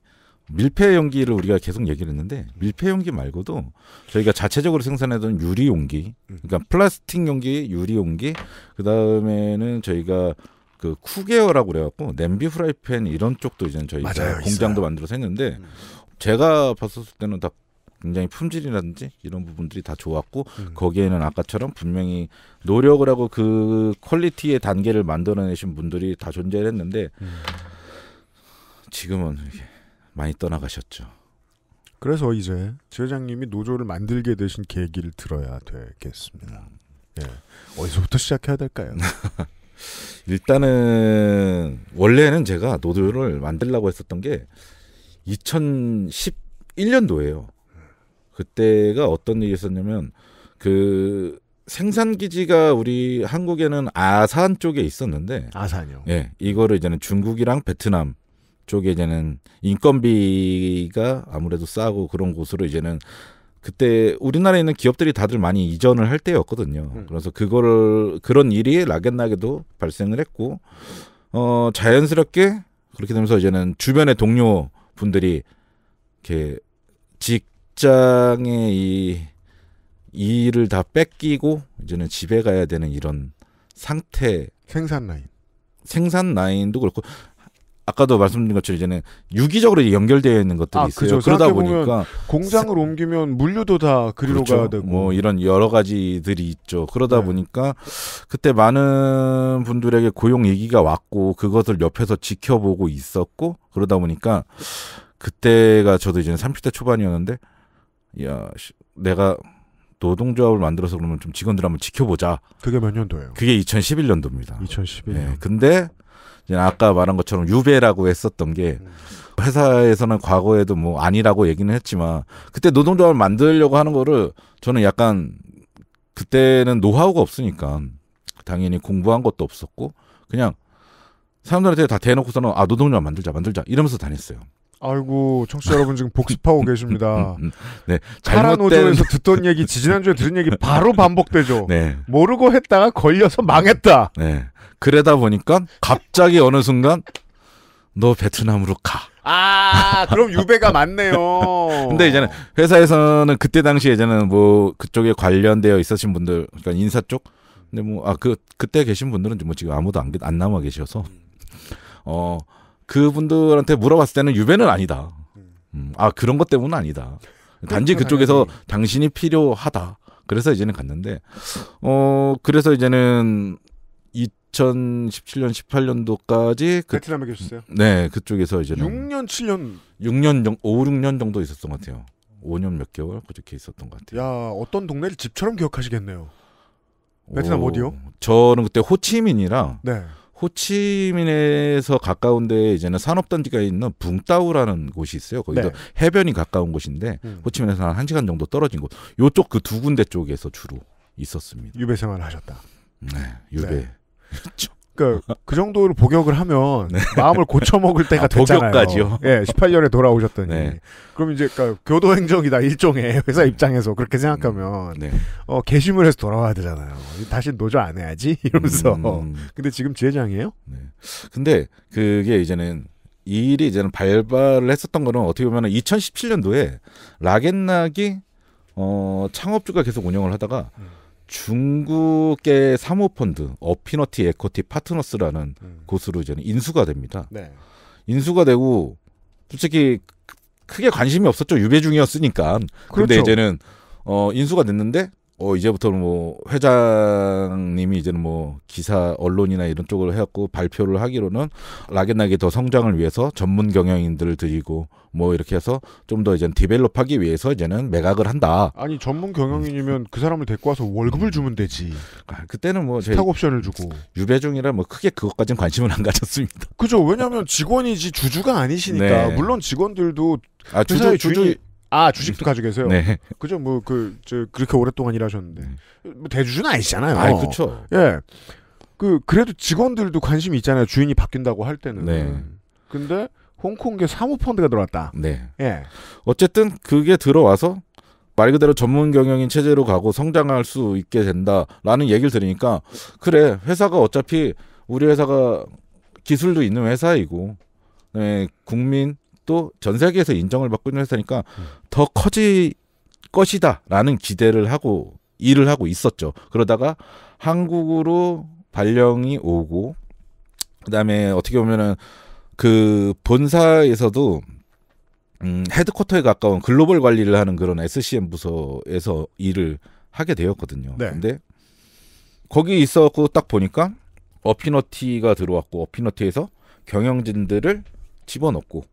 밀폐 용기를 우리가 계속 얘기를 했는데 밀폐 용기 말고도 저희가 자체적으로 생산하던 유리 용기, 그러니까 음. 플라스틱 용기, 유리 용기, 그 다음에는 저희가 그 쿠게어라고 그래갖고 냄비 프라이팬 이런 쪽도 이제 저희 공장도 만들어서 했는데 음. 제가 봤었을 때는 다 굉장히 품질이라든지 이런 부분들이 다 좋았고 음. 거기에는 아까처럼 분명히 노력을 하고 그 퀄리티의 단계를 만들어내신 분들이 다 존재했는데 음. 지금은 많이 떠나가셨죠. 그래서 이제 지회장님이 노조를 만들게 되신 계기를 들어야 되겠습니다. 예. 어디서부터 시작해야 될까요? *laughs* 일단은 원래는 제가 노조를 만들라고 했었던 게 2011년도예요. 그때가 어떤 일이 있었냐면 그 생산 기지가 우리 한국에는 아산 쪽에 있었는데 아산요 예, 이거를 이제는 중국이랑 베트남 쪽에 이제는 인건비가 아무래도 싸고 그런 곳으로 이제는 그때 우리나라에 있는 기업들이 다들 많이 이전을 할 때였거든요. 음. 그래서 그거를 그런 일이 락앤락에도 발생을 했고 어 자연스럽게 그렇게 되면서 이제는 주변의 동료 분들이 이렇게 직 직장의 이 일을 다 뺏기고 이제는 집에 가야 되는 이런 상태 생산 라인 생산 라인도 그렇고 아까도 말씀드린 것처럼 이제는 유기적으로 연결되어 있는 것들이 아, 있어요. 그죠. 그러다 보니까 공장을 옮기면 물류도 다 그리로 그렇죠. 가야 되고 뭐 이런 여러 가지들이 있죠. 그러다 네. 보니까 그때 많은 분들에게 고용 얘기가 왔고 그것을 옆에서 지켜보고 있었고 그러다 보니까 그때가 저도 이제 30대 초반이었는데 야 내가 노동조합을 만들어서 그러면 좀 직원들 한번 지켜보자. 그게 몇 년도예요? 그게 2011년도입니다. 2011년. 네, 예, 근데 아까 말한 것처럼 유배라고 했었던 게 음. 회사에서는 과거에도 뭐 아니라고 얘기는 했지만 그때 노동조합을 만들려고 하는 거를 저는 약간 그때는 노하우가 없으니까 당연히 공부한 것도 없었고 그냥 사람들한테 다 대놓고서는 아 노동조합 만들자 만들자 이러면서 다녔어요. 아이고 청취자 여러분 지금 복습하고 계십니다. *laughs* 네, 잘못된 듣던 얘기 지난주에 들은 얘기 바로 반복되죠. 네. 모르고 했다가 걸려서 망했다. 네. 그러다 보니까 갑자기 어느 순간 너 베트남으로 가. 아, 그럼 유배가 많네요. *laughs* 근데 이제는 회사에서는 그때 당시 이제는 뭐 그쪽에 관련되어 있으신 분들, 그러니까 인사 쪽, 근데 뭐아그 그때 계신 분들은 뭐 지금 아무도 안, 안 남아 계셔서 어 그분들한테 물어봤을 때는 유배는 아니다. 음, 아 그런 것 때문은 아니다. 단지 그렇죠, 그쪽에서 당신이 필요하다. 그래서 이제는 갔는데 어 그래서 이제는 2017년 18년도까지 그, 베트남에 계셨어요? 네 그쪽에서 이제는 6년 7년 6년 5, 6년 정도 있었던 것 같아요. 5년 몇 개월 그렇게 있었던 것 같아요. 야 어떤 동네를 집처럼 기억하시겠네요. 베트남 오, 어디요? 저는 그때 호치민이랑 네. 호치민에서 가까운 데 이제는 산업단지가 있는 붕따우라는 곳이 있어요. 거기도 네. 해변이 가까운 곳인데 음. 호치민에서 한 1시간 정도 떨어진 곳. 요쪽 그 두 군데 쪽에서 주로 있었습니다. 유배 생활을 하셨다. 네, 유배. 네. *laughs* 그러니까 그 정도로 복역을 하면 *laughs* 네. 마음을 고쳐 먹을 때가 아, 됐잖아요. 복역까지요. 예, 18년에 돌아오셨더니 네. 그럼 이제 그러니까 교도 행정이다 일종의 *laughs* 회사 음. 입장에서 그렇게 생각하면 네. 어 게시물 해서 돌아와야 되잖아요. 다시 노조 안 해야지 *laughs* 이러면서. 음, 음, 음. 근데 지금 지회장이에요? 네. 근데 그게 이제는 이 일이 이제는 발발을 했었던 거는 어떻게 보면 2017년도에 라겐락이 어 창업주가 계속 운영을 하다가 음. 중국의 사모펀드 어피너티 에코티 파트너스라는 음. 곳으로 이제는 인수가 됩니다. 네. 인수가 되고 솔직히 크게 관심이 없었죠. 유배 중이었으니까. 그렇죠. 데 이제는 어 인수가 됐는데 어 이제부터는 뭐 회장님이 이제는 뭐 기사 언론이나 이런 쪽을 해갖고 발표를 하기로는 락앤락이 더 성장을 위해서 전문 경영인들을 들이고 뭐 이렇게 해서 좀 더 이제 디벨롭하기 위해서 이제는 매각을 한다. 아니 전문 경영인이면 그 사람을 데리고 와서 월급을 주면 되지. 아, 그때는 뭐 스탁 옵션을 주고 유배 중이라 뭐 크게 그것까진 관심을 안 가졌습니다. 그죠? 왜냐하면 직원이지 주주가 아니시니까 네. 물론 직원들도 아 주주 주주 아 주식도 네. 가지고 계세요. 네. 그죠? 뭐 그 저 그렇게 오랫동안 일하셨는데 네. 뭐 대주주는 아니잖아요. 아, 그렇죠. 예. 그 그래도 직원들도 관심이 있잖아요. 주인이 바뀐다고 할 때는. 네. 근데 홍콩계 사모펀드가 들어왔다. 네. 예. 어쨌든 그게 들어와서 말 그대로 전문 경영인 체제로 가고 성장할 수 있게 된다라는 얘기를 들으니까 그래 회사가 어차피 우리 회사가 기술도 있는 회사이고 네, 국민 또전 세계에서 인정을 받고 있는 회사니까 음. 더 커질 것이다라는 기대를 하고 일을 하고 있었죠. 그러다가 한국으로 발령이 오고 그다음에 어떻게 보면은 그 본사에서도 음, 헤드쿼터에 가까운 글로벌 관리를 하는 그런 SCM 부서에서 일을 하게 되었거든요. 네. 근데 거기 있었고 딱 보니까 어피너티가 들어왔고 어피너티에서 경영진들을 집어넣고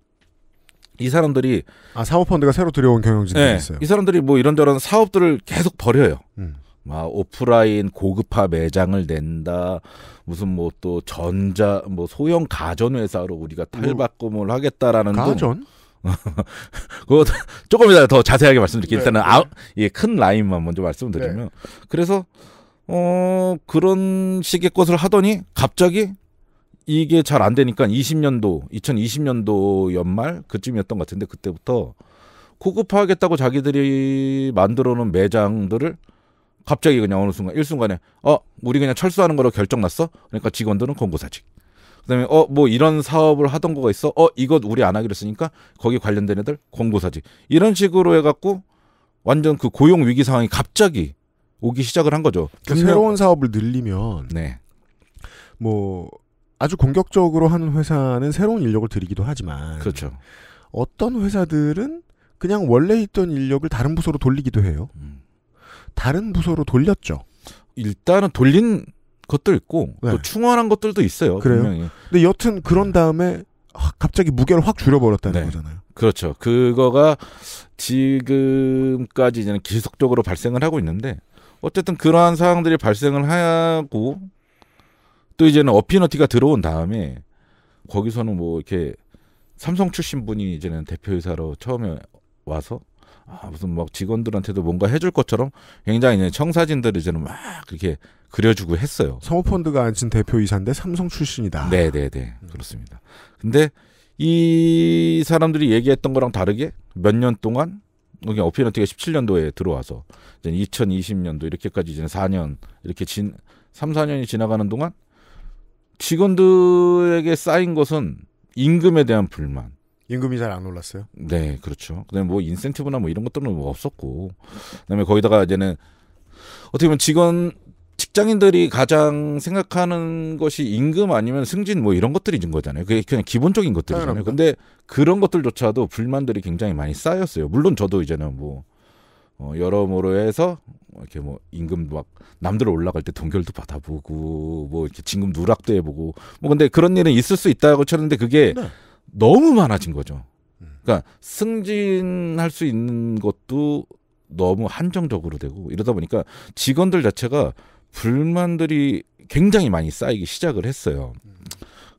이 사람들이 아 사모펀드가 새로 들여온 경영진들이 네, 있어요. 이 사람들이 뭐 이런저런 사업들을 계속 버려요. 음. 막 아, 오프라인 고급화 매장을 낸다. 무슨 뭐 또 전자 뭐 소형 가전 회사로 우리가 뭐 탈바꿈을 뭐, 하겠다라는 가전 *laughs* 그거 조금 이따 더 자세하게 말씀드릴게요. 네, 일단은 네. 아, 예, 큰 라인만 먼저 말씀드리면 네. 그래서 어 그런 식의 것을 하더니 갑자기 이게 잘 안 되니까 20년도 2020년도 연말 그쯤이었던 것 같은데 그때부터 고급화하겠다고 자기들이 만들어 놓은 매장들을 갑자기 그냥 어느 순간 일순간에 어 우리 그냥 철수하는 거로 결정났어 그러니까 직원들은 권고사직 그다음에 어 뭐 이런 사업을 하던 거가 있어 어 이것 우리 안 하기로 했으니까 거기 관련된 애들 권고사직 이런 식으로 해갖고 완전 그 고용 위기 상황이 갑자기 오기 시작을 한 거죠. 그 새로운 사업을 늘리면 네. 뭐 아주 공격적으로 하는 회사는 새로운 인력을 들이기도 하지만 그렇죠. 어떤 회사들은 그냥 원래 있던 인력을 다른 부서로 돌리기도 해요. 음. 다른 부서로 돌렸죠. 일단은 돌린 것도 있고 네. 또 충원한 것들도 있어요. 그래요. 분명히. 근데 여튼 그런 네. 다음에 갑자기 무게를 확 줄여버렸다는 네. 거잖아요. 그렇죠. 그거가 지금까지 이제는 지속적으로 발생을 하고 있는데 어쨌든 그러한 상황들이 발생을 하고 또 이제는 어피너티가 들어온 다음에 거기서는 뭐 이렇게 삼성 출신 분이 이제는 대표이사로 처음에 와서 아, 무슨 막 직원들한테도 뭔가 해줄 것처럼 굉장히 이제 청사진들을 이제는 막 이렇게 그려주고 했어요. 성호펀드가 앉은 대표이사인데 삼성 출신이다. 네네네. 그렇습니다. 근데 이 사람들이 얘기했던 거랑 다르게 몇 년 동안 여기 어피너티가 17년도에 들어와서 이제 2020년도 이렇게까지 이제 4년 이렇게 진 3, 4년이 지나가는 동안 직원들에게 쌓인 것은 임금에 대한 불만. 임금이 잘 안 올랐어요? 네, 그렇죠. 그다음에 뭐 인센티브나 뭐 이런 것들은 뭐 없었고, 그다음에 거기다가 이제는 어떻게 보면 직원 직장인들이 가장 생각하는 것이 임금 아니면 승진 뭐 이런 것들이 있는 거잖아요. 그게 그냥 기본적인 것들이잖아요. 근데 그런 것들조차도 불만들이 굉장히 많이 쌓였어요. 물론 저도 이제는 뭐 어, 여러모로 해서 이렇게 뭐 임금 막 남들 올라갈 때 동결도 받아보고 뭐 이렇게 진금 누락도 해보고 뭐 근데 그런 일은 있을 수 있다고 쳤는데 그게 네. 너무 많아진 거죠. 음. 그러니까 승진할 수 있는 것도 너무 한정적으로 되고 이러다 보니까 직원들 자체가 불만들이 굉장히 많이 쌓이기 시작을 했어요. 음.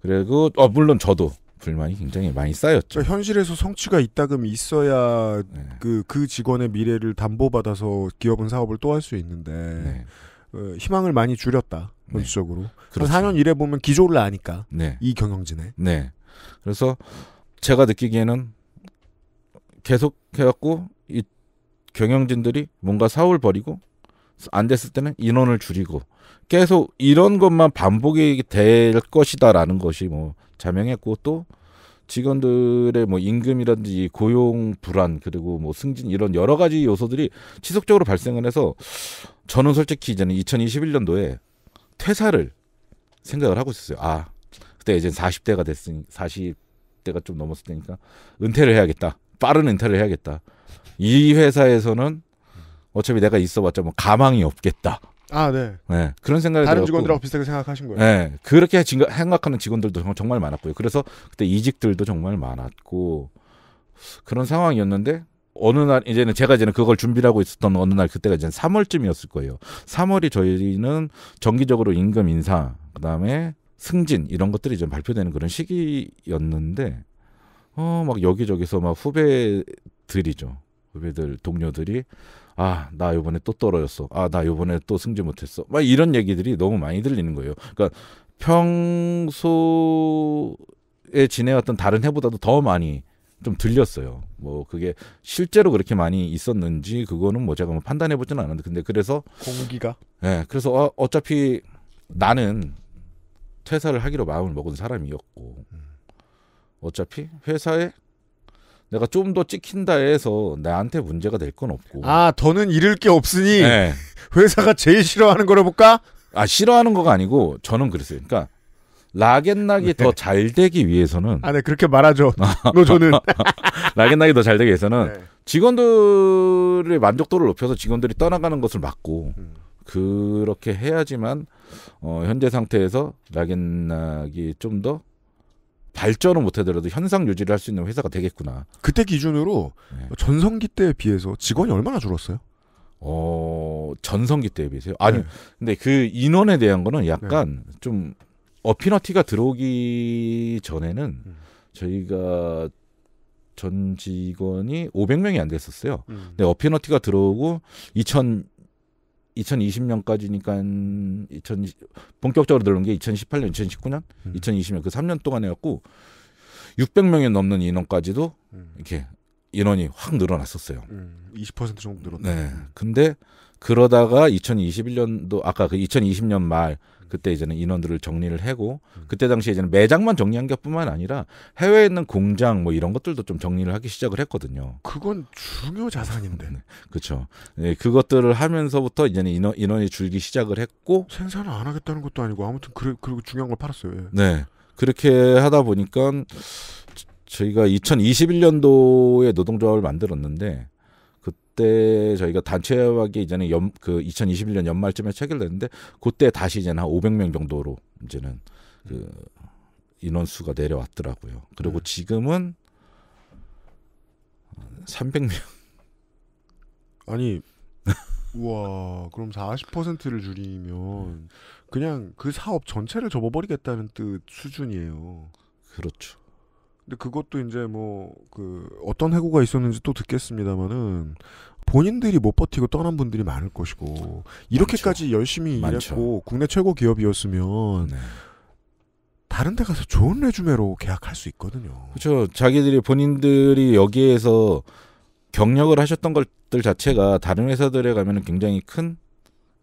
그리고 어 물론 저도 불만이 굉장히 많이 쌓였죠. 그러니까 현실에서 성취가 있다금 있어야 그그 네. 그, 그 직원의 미래를 담보받아서 기업은 사업을 또 할 수 있는데 네. 어, 희망을 많이 줄였다 현실적으로. 네. 그렇죠. 4년 일해 보면 기조를 아니까 네. 이 경영진에. 네. 그래서 제가 느끼기에는 계속 해갖고 이 경영진들이 뭔가 사업을 벌이고 안 됐을 때는 인원을 줄이고 계속 이런 것만 반복이 될 것이다라는 것이 뭐 자명했고 또 직원들의 뭐 임금이라든지 고용 불안 그리고 뭐 승진 이런 여러 가지 요소들이 지속적으로 발생을 해서 저는 솔직히 이제는 2021년도에 퇴사를 생각을 하고 있었어요. 아 그때 이제 40대가 됐으니 40대가 좀 넘었을 때니까 은퇴를 해야겠다. 빠른 은퇴를 해야겠다. 이 회사에서는 어차피 내가 있어봤자 뭐 가망이 없겠다. 아, 네. 네. 그런 생각을 다른 직원들하고 비슷하게 생각하신 거예요. 네. 그렇게 생각하는 직원들도 정말 많았고요. 그래서 그때 이직들도 정말 많았고 그런 상황이었는데 어느 날 이제는 제가 이제는 그걸 준비를 하고 있었던 어느 날 그때가 이제 3월쯤이었을 거예요. 3월이 저희는 정기적으로 임금 인상 그다음에 승진 이런 것들이 이제 발표되는 그런 시기였는데 어 막 여기저기서 막 후배들이죠. 후배들 동료들이 아, 나 요번에 또 떨어졌어. 아, 나 요번에 또 승진 못했어. 막 이런 얘기들이 너무 많이 들리는 거예요. 그러니까 평소에 지내왔던 다른 해보다도 더 많이 좀 들렸어요. 뭐 그게 실제로 그렇게 많이 있었는지 그거는 뭐 제가 뭐 판단해 보지는 않았는데 근데 그래서 공기가 예. 네, 그래서 어, 어차피 나는 퇴사를 하기로 마음을 먹은 사람이었고 음. 어차피 회사에 내가 좀 더 찍힌다 해서 나한테 문제가 될 건 없고. 아, 더는 잃을 게 없으니 네. *laughs* 회사가 제일 싫어하는 걸해 볼까? 아, 싫어하는 거가 아니고 저는 그랬어요. 그러니까 락앤락이 네. 더잘 되기 위해서는 아, 네 그렇게 말하죠. 너 저는 *laughs* 락앤락이 더 잘 되기 위해서는 네. 직원들의 만족도를 높여서 직원들이 떠나가는 것을 막고 음. 그렇게 해야지만 어, 현재 상태에서 락앤락이 좀더 발전은 못하더라도 현상 유지를 할 수 있는 회사가 되겠구나. 그때 기준으로 네. 전성기 때에 비해서 직원이 얼마나 줄었어요? 어 전성기 때에 비해서요. 아니 네. 근데 그 인원에 대한 거는 약간 네. 좀 어피너티가 들어오기 전에는 음. 저희가 전 직원이 500명이 안 됐었어요. 음. 근데 어피너티가 들어오고 2 0 2020년까지니까 2020 본격적으로 들어온 게 2018년, 2019년, 음. 2020년 그 3년 동안 해갖고 600명이 넘는 인원까지도 음. 이렇게 인원이 확 늘어났었어요. 음, 20% 정도 늘었네. 네. 근데 그러다가 2021년도 아까 그 2020년 말 그때 이제는 인원들을 정리를 하고 음. 그때 당시에 이제는 매장만 정리한 것뿐만 아니라 해외에 있는 공장 뭐 이런 것들도 좀 정리를 하기 시작을 했거든요. 그건 중요 자산인데. 네, 그렇죠. 네, 그것들을 하면서부터 이제는 인원, 인원이 줄기 시작을 했고 생산을 안 하겠다는 것도 아니고 아무튼 그래, 그리고 중요한 걸 팔았어요. 예. 네. 그렇게 하다 보니까 저희가 2021년도에 노동조합을 만들었는데 그때 저희가 단체하게 이제는 연, 그 2021년 연말쯤에 책을 냈는데 그때 다시 이제한 500명 정도로 이제는 그 인원수가 내려왔더라고요. 그리고 음. 지금은 300명. 아니 우와 그럼 40%를 줄이면 그냥 그 사업 전체를 접어버리겠다는 뜻 수준이에요. 그렇죠. 근데 그것도 이제 뭐 그 어떤 해고가 있었는지 또 듣겠습니다만은 본인들이 못 버티고 떠난 분들이 많을 것이고 이렇게까지 열심히 많죠. 일했고 국내 최고 기업이었으면 네. 다른 데 가서 좋은 레주메로 계약할 수 있거든요. 그렇죠. 자기들이 본인들이 여기에서 경력을 하셨던 것들 자체가 다른 회사들에 가면 굉장히 큰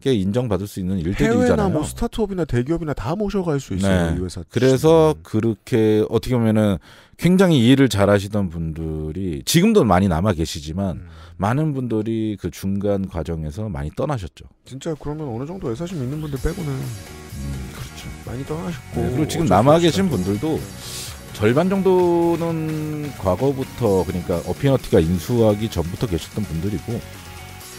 게 인정받을 수 있는 일대기잖아요뭐 스타트업이나 대기업이나 다 모셔갈 수 있어요. 네. 이 회사. 그래서 음. 그렇게 어떻게 보면은 굉장히 일을 잘하시던 분들이 지금도 많이 남아 계시지만 음. 많은 분들이 그 중간 과정에서 많이 떠나셨죠. 진짜 그러면 어느 정도 애사심 있는 분들 빼고는 음, 그렇죠. 많이 떠나셨고 네, 그리고 지금 남아 계신 분들도 절반 정도는 과거부터 그러니까 어피너티가 인수하기 전부터 계셨던 분들이고.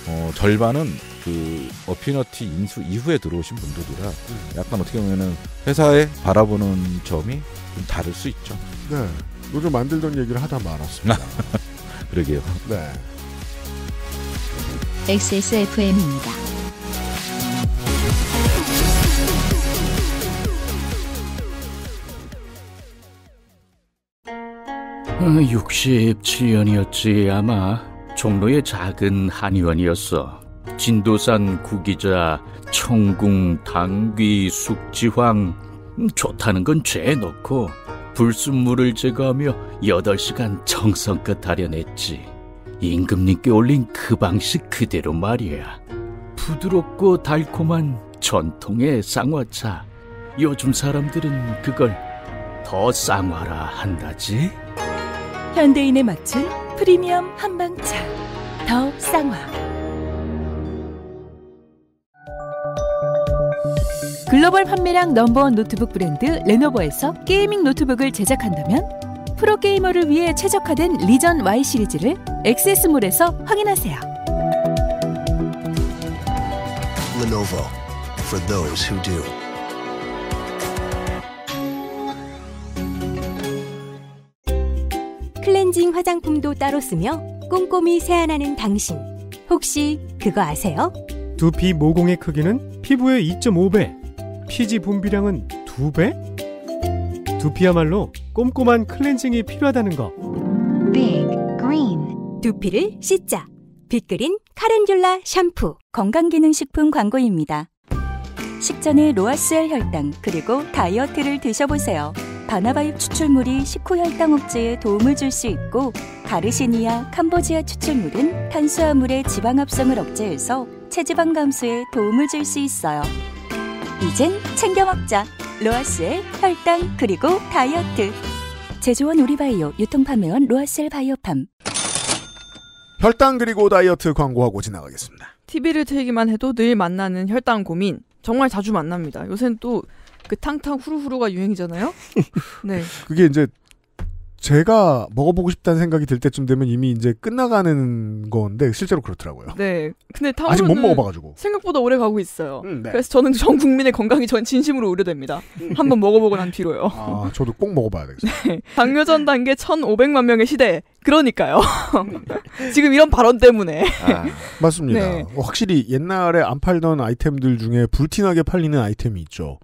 어, 절반은 그 어피너티 인수 이후에 들어오신 분들이라 음. 약간 어떻게 보면은 회사에 바라보는 점이 좀 다를 수 있죠. 네. 요즘 만들던 얘기를 하다 말았습니다. *laughs* 그러게요. 네. XSFM입니다. 67년이었지 어, 아마 종로의 작은 한의원이었어. 진도산 구기자, 청궁, 당귀, 숙지황 음, 좋다는 건 죄에 넣고 불순물을 제거하며 여덟 시간 정성껏 다려냈지. 임금님께 올린 그 방식 그대로 말이야. 부드럽고 달콤한 전통의 쌍화차. 요즘 사람들은 그걸 더 쌍화라 한다지. 현대인에 맞춘 프리미엄 한방차 더 쌍화 글로벌 판매량 넘버원 노트북 브랜드 레노버에서 게이밍 노트북을 제작한다면 프로게이머를 위해 최적화된 리전 Y 시리즈를 액세스몰에서 확인하세요. Lenovo for those who do. 클렌징 화장품도 따로 쓰며 꼼꼼히 세안하는 당신. 혹시 그거 아세요? 두피 모공의 크기는 피부의 2.5배, 피지 분비량은 2배? 두피야말로 꼼꼼한 클렌징이 필요하다는 거. Big Green. 두피를 씻자. 빅그린 카렌듈라 샴푸 건강기능식품 광고입니다. 식전에 로아스엘 혈당 그리고 다이어트를 드셔보세요. 바나바잎 추출물이 식후 혈당 억제에 도움을 줄 수 있고 가르시니아, 캄보지아 추출물은 탄수화물의 지방 합성을 억제해서 체지방 감소에 도움을 줄 수 있어요. 이젠 챙겨 먹자. 로아스의 혈당 그리고 다이어트. 제조원 우리바이오 유통판매원 로아셀 바이오팜. 혈당 그리고 다이어트 광고하고 지나가겠습니다. TV를 틀기만 해도 늘 만나는 혈당 고민. 정말 자주 만납니다. 요새는 또 그 탕탕 후루후루가 유행이잖아요. *laughs* 네. 그게 이제 제가 먹어보고 싶다는 생각이 들 때쯤 되면 이미 이제 끝나가는 건데 실제로 그렇더라고요. 네. 근데 타오르는 아직 못 먹어봐가지고 생각보다 오래 가고 있어요. 음, 네. 그래서 저는 전 국민의 건강이 전 진심으로 우려됩니다. 음. 한번 먹어보고 난 뒤로요. 아 저도 꼭 먹어봐야 되겠어요. *laughs* 네. 당뇨전 단계 1,500만 명의 시대. 그러니까요. *laughs* 지금 이런 발언 때문에. 아, 맞습니다. 네. 어, 확실히 옛날에 안 팔던 아이템들 중에 불티나게 팔리는 아이템이 있죠.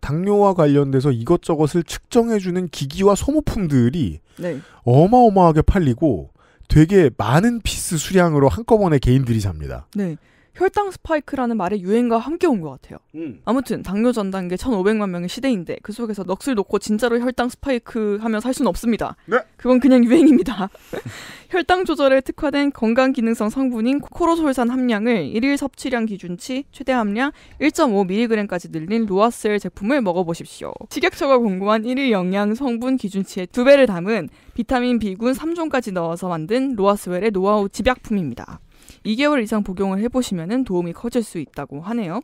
당뇨와 관련돼서 이것저것을 측정해주는 기기와 소모품들이 네. 어마어마하게 팔리고 되게 많은 피스 수량으로 한꺼번에 개인들이 삽니다. 네. 혈당 스파이크라는 말의 유행과 함께 온 것 같아요. 음. 아무튼 당뇨 전 단계 1,500만 명의 시대인데 그 속에서 넋을 놓고 진짜로 혈당 스파이크 하면 살 수는 없습니다. 네? 그건 그냥 유행입니다. *laughs* 혈당 조절에 특화된 건강 기능성 성분인 코로솔산 함량을 1일 섭취량 기준치 최대 함량 1.5mg까지 늘린 로아셀 제품을 먹어보십시오. 식약처가 공고한 1일 영양 성분 기준치의 두 배를 담은 비타민 B군 3종까지 넣어서 만든 로아스웰의 노하우 집약품입니다. 2개월 이상 복용을 해보시면 도움이 커질 수 있다고 하네요.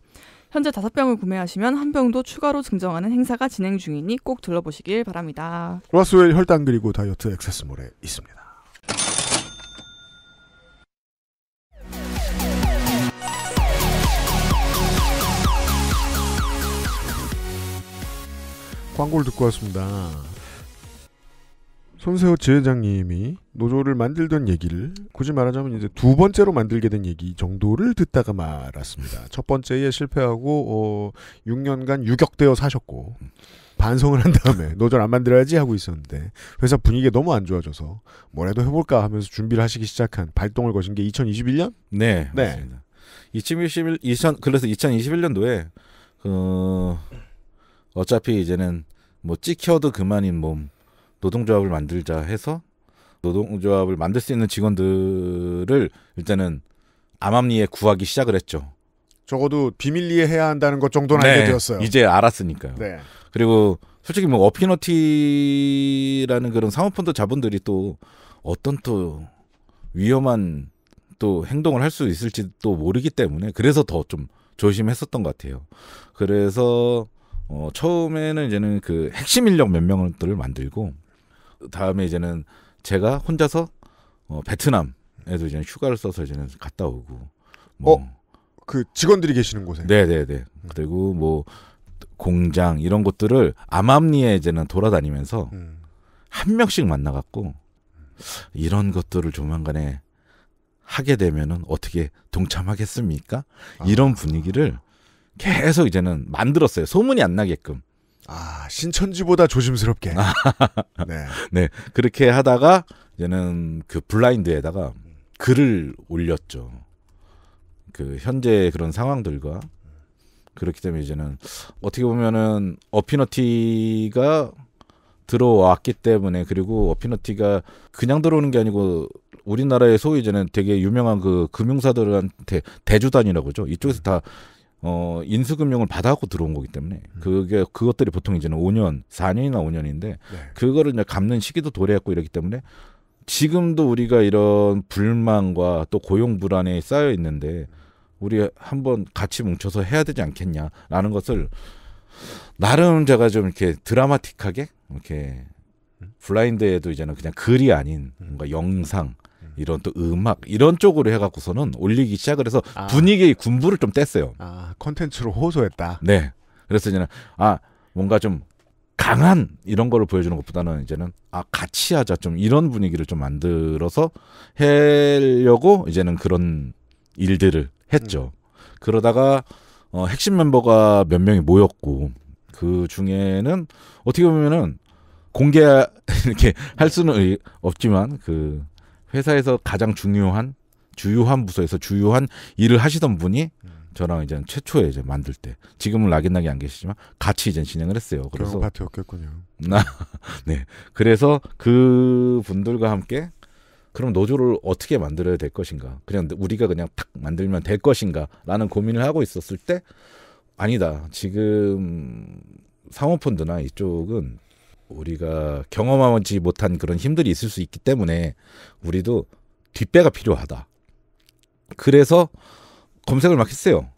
현재 다섯 병을 구매하시면 한 병도 추가로 증정하는 행사가 진행 중이니 꼭 들러보시길 바랍니다. 로스웰 혈당 그리고 다이어트 액세스몰에 있습니다. 광고를 듣고 왔습니다. 손세호 지회장님이 노조를 만들던 얘기를 굳이 말하자면 이제 두 번째로 만들게 된 얘기 정도를 듣다가 말았습니다. 첫 번째에 실패하고 어 6년간 유격되어 사셨고 반성을 한 다음에 *laughs* 노조를 안 만들어야지 하고 있었는데 회사 분위기가 너무 안 좋아져서 뭐라도 해볼까 하면서 준비를 하시기 시작한 발동을 거신 게 2021년? 네, 네. 2021 2000 그래서 2021년도에 그 어차피 이제는 뭐 찍혀도 그만인 몸 노동조합을 만들자 해서 노동조합을 만들 수 있는 직원들을 일단은 암암리에 구하기 시작을 했죠. 적어도 비밀리에 해야 한다는 것 정도는 네, 알게 되었어요. 이제 알았으니까요. 네. 그리고 솔직히 뭐 어피너티라는 그런 사모펀드 자본들이 또 어떤 또 위험한 또 행동을 할 수 있을지 또 모르기 때문에 그래서 더 좀 조심했었던 것 같아요. 그래서 어 처음에는 이제는 그 핵심 인력 몇 명들을 만들고 다음에 이제는 제가 혼자서 어, 베트남에도 이제 휴가를 써서 이제는 갔다 오고 뭐 어? 그 직원들이 계시는 곳에 네 네네 그리고 뭐 공장 이런 곳들을 암암리에 이제는 돌아다니면서 음. 한 명씩 만나갖고 이런 것들을 조만간에 하게 되면은 어떻게 동참하겠습니까? 아. 이런 분위기를 계속 이제는 만들었어요. 소문이 안 나게끔. 아, 신천지보다 조심스럽게. 아, *laughs* 네. 네. 그렇게 하다가 이제는 그 블라인드에다가 글을 올렸죠. 그 현재 그런 상황들과 그렇기 때문에 이제는 어떻게 보면은 어피너티가 들어왔기 때문에 그리고 어피너티가 그냥 들어오는 게 아니고 우리나라의 소위 이제는 되게 유명한 그 금융사들한테 대주단이라고 그러죠. 이쪽에서 다 어, 인수금융을 받아갖고 들어온 거기 때문에 음. 그게 그것들이 보통 이제는 5년, 4년이나 5년인데 네. 그거를 이제 갚는 시기도 도래했고 이렇기 때문에 지금도 우리가 이런 불만과 또 고용 불안에 쌓여 있는데 우리 한번 같이 뭉쳐서 해야 되지 않겠냐라는 것을 나름 제가 좀 이렇게 드라마틱하게 이렇게 음. 블라인드에도 이제는 그냥 글이 아닌 음. 뭔가 영상 이런 또 음악 이런 쪽으로 해갖고서는 올리기 시작을 해서 아. 분위기의 군부를 좀 뗐어요. 아 컨텐츠로 호소했다. 네. 그래서 이제는 아 뭔가 좀 강한 이런 거를 보여주는 것보다는 이제는 아 같이 하자 좀 이런 분위기를 좀 만들어서 해려고 이제는 그런 일들을 했죠. 음. 그러다가 어, 핵심 멤버가 몇 명이 모였고 그 중에는 어떻게 보면은 공개 *laughs* 이렇게 할 수는 없지만 그 회사에서 가장 중요한 주요한 부서에서 주요한 일을 하시던 분이 음. 저랑 이제 최초에 이제 만들 때 지금은 락인나게안 계시지만 같이 이제 진행을 했어요. 그래서 파트였겠군요. 나 *laughs* 네. 그래서 그 분들과 함께 그럼 노조를 어떻게 만들어야 될 것인가? 그냥 우리가 그냥 탁 만들면 될 것인가라는 고민을 하고 있었을 때 아니다. 지금 사모펀드나 이쪽은 우리가 경험하지 못한 그런 힘들이 있을 수 있기 때문에 우리도 뒷배가 필요하다. 그래서 검색을 막 했어요.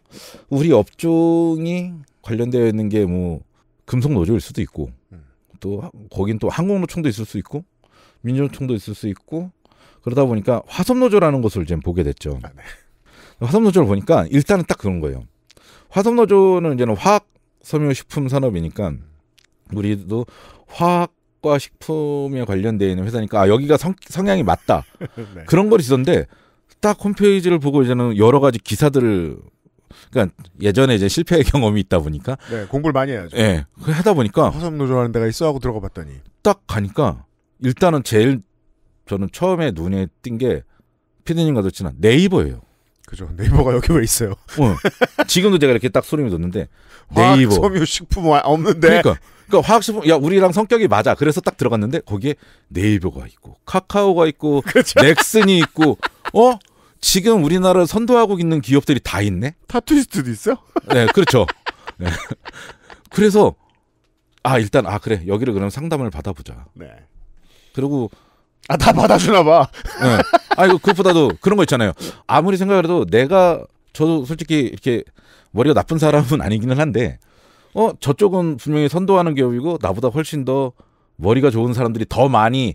우리 업종이 관련되어 있는 게 뭐 금속 노조일 수도 있고 음. 또 거긴 또 항공노총도 있을 수 있고 민주노총도 있을 수 있고 그러다 보니까 화섬노조라는 것을 지금 보게 됐죠. 아, 네. 화섬노조를 보니까 일단은 딱 그런 거예요. 화섬노조는 이제는 화학 섬유식품 산업이니까 음. 우리도 화학과 식품에 관련되어 있는 회사니까 아, 여기가 성, 성향이 맞다 *laughs* 네. 그런 걸있던데딱 홈페이지를 보고 이제는 여러 가지 기사들을 그러니까 예전에 이제 실패의 *laughs* 경험이 있다 보니까 네, 공부를 많이 해야죠. 네, 하다 보니까 화성 노조라는 데가 있어 하고 들어가 봤더니 딱 가니까 일단은 제일 저는 처음에 눈에 띈 게 피디님과 도치나 네이버예요. 그죠. 네이버가 여기 왜 있어요? 어. 지금도 제가 이렇게 딱 소름이 돋는데 *laughs* 네이버 섬유 식품 없는데 그러니까 그러니까 화학식품 야 우리랑 성격이 맞아. 그래서 딱 들어갔는데 거기에 네이버가 있고 카카오가 있고 *laughs* 그렇죠? 넥슨이 있고 어 지금 우리나라 선도하고 있는 기업들이 다 있네. 타투이스트도 있어? *laughs* 네, 그렇죠. 네. *laughs* 그래서 아 일단 아 그래 여기를 그럼 상담을 받아보자. 네. 그리고 아다 받아주나 봐. 네. 아 이거 그것보다도 그런 거 있잖아요. 아무리 생각해도 내가 저도 솔직히 이렇게 머리가 나쁜 사람은 아니기는 한데 어 저쪽은 분명히 선도하는 기업이고 나보다 훨씬 더 머리가 좋은 사람들이 더 많이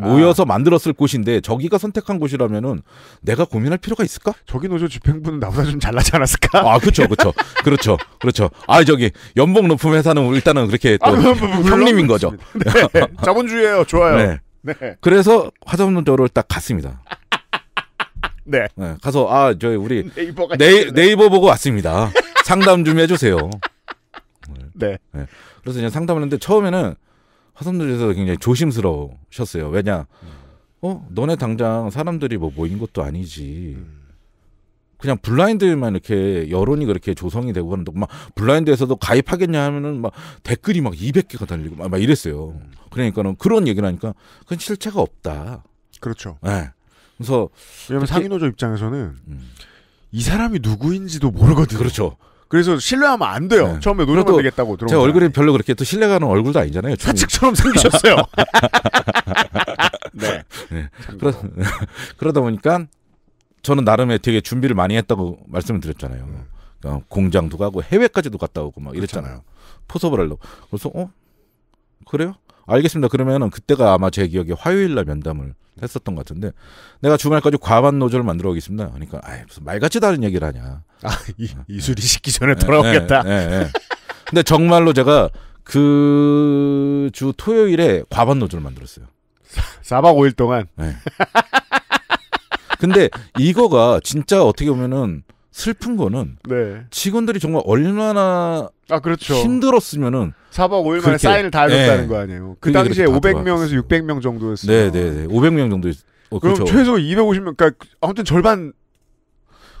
아. 모여서 아. 만들었을 곳인데 저기가 선택한 곳이라면은 내가 고민할 필요가 있을까? 저기 노조 집행부는 나보다 좀 잘나지 않았을까? 아 그렇죠 그렇죠 그렇죠 그렇죠 아 저기 연봉 높은 회사는 일단은 그렇게 또 아, 형님인 거죠. 네, *laughs* 자본주의예요 좋아요. 네. 네. 그래서 화점 노조를 딱 갔습니다. *laughs* 네. 네. 가서 아 저희 우리 네이버 네이버 보고 왔습니다. 상담 좀 해주세요. 네. 네. 그래서 그냥 상담했는데 처음에는 화성들에서 굉장히 조심스러우셨어요. 왜냐, 음. 어, 너네 당장 사람들이 뭐 모인 것도 아니지. 음. 그냥 블라인드만 이렇게 여론이 그렇게 조성이 되고 하는데 막 블라인드에서도 가입하겠냐 하면은 막 댓글이 막 200개가 달리고 막, 막 이랬어요. 음. 그러니까는 그런 얘기를 하니까 그건 실체가 없다. 그렇죠. 예. 네. 그래서 왜냐면 상인호조 입장에서는 음. 이 사람이 누구인지도 모르거든요. 그렇죠. 그래서 신뢰하면 안 돼요. 네. 처음에 노력 되겠다고 들어. 제 얼굴이 별로 그렇게 또 신뢰가는 얼굴도 아니잖아요. 사측처럼 생기셨어요. *laughs* 네. 네. 그러, 그러다 보니까 저는 나름의 되게 준비를 많이 했다고 말씀을 드렸잖아요. 음. 그러니까 공장도 가고 해외까지도 갔다 오고 막 이랬잖아요. 그렇잖아요. 포섭을 하려고. 그래서 어 그래요? 알겠습니다. 그러면은 그때가 아마 제 기억에 화요일 날 면담을 했었던 것 같은데 내가 주말까지 과반 노조를 만들어 오겠습니다. 그러니까 아이, 무슨 말 같지도 않은 얘기를 하냐. 아, 이, 수리시 어, 예. 식기 전에 예, 예, 돌아오겠다. 네, 네, 네, 근데 정말로 제가 그 주 토요일에 과반 노조를 만들었어요. 4박 5일 동안. 네. 근데 이거가 진짜 어떻게 보면은 슬픈 거는 네. 직원들이 정말 얼마나 아, 그렇죠. 힘들었으면은 4박 5일 만에 사인을 다 해줬다는 네. 거 아니에요. 그 당시에 500명에서 600명 정도였어요. 네, 네, 네. 500명 정도. 어, 그럼 그렇죠. 최소 250명, 그러니까 아무튼 절반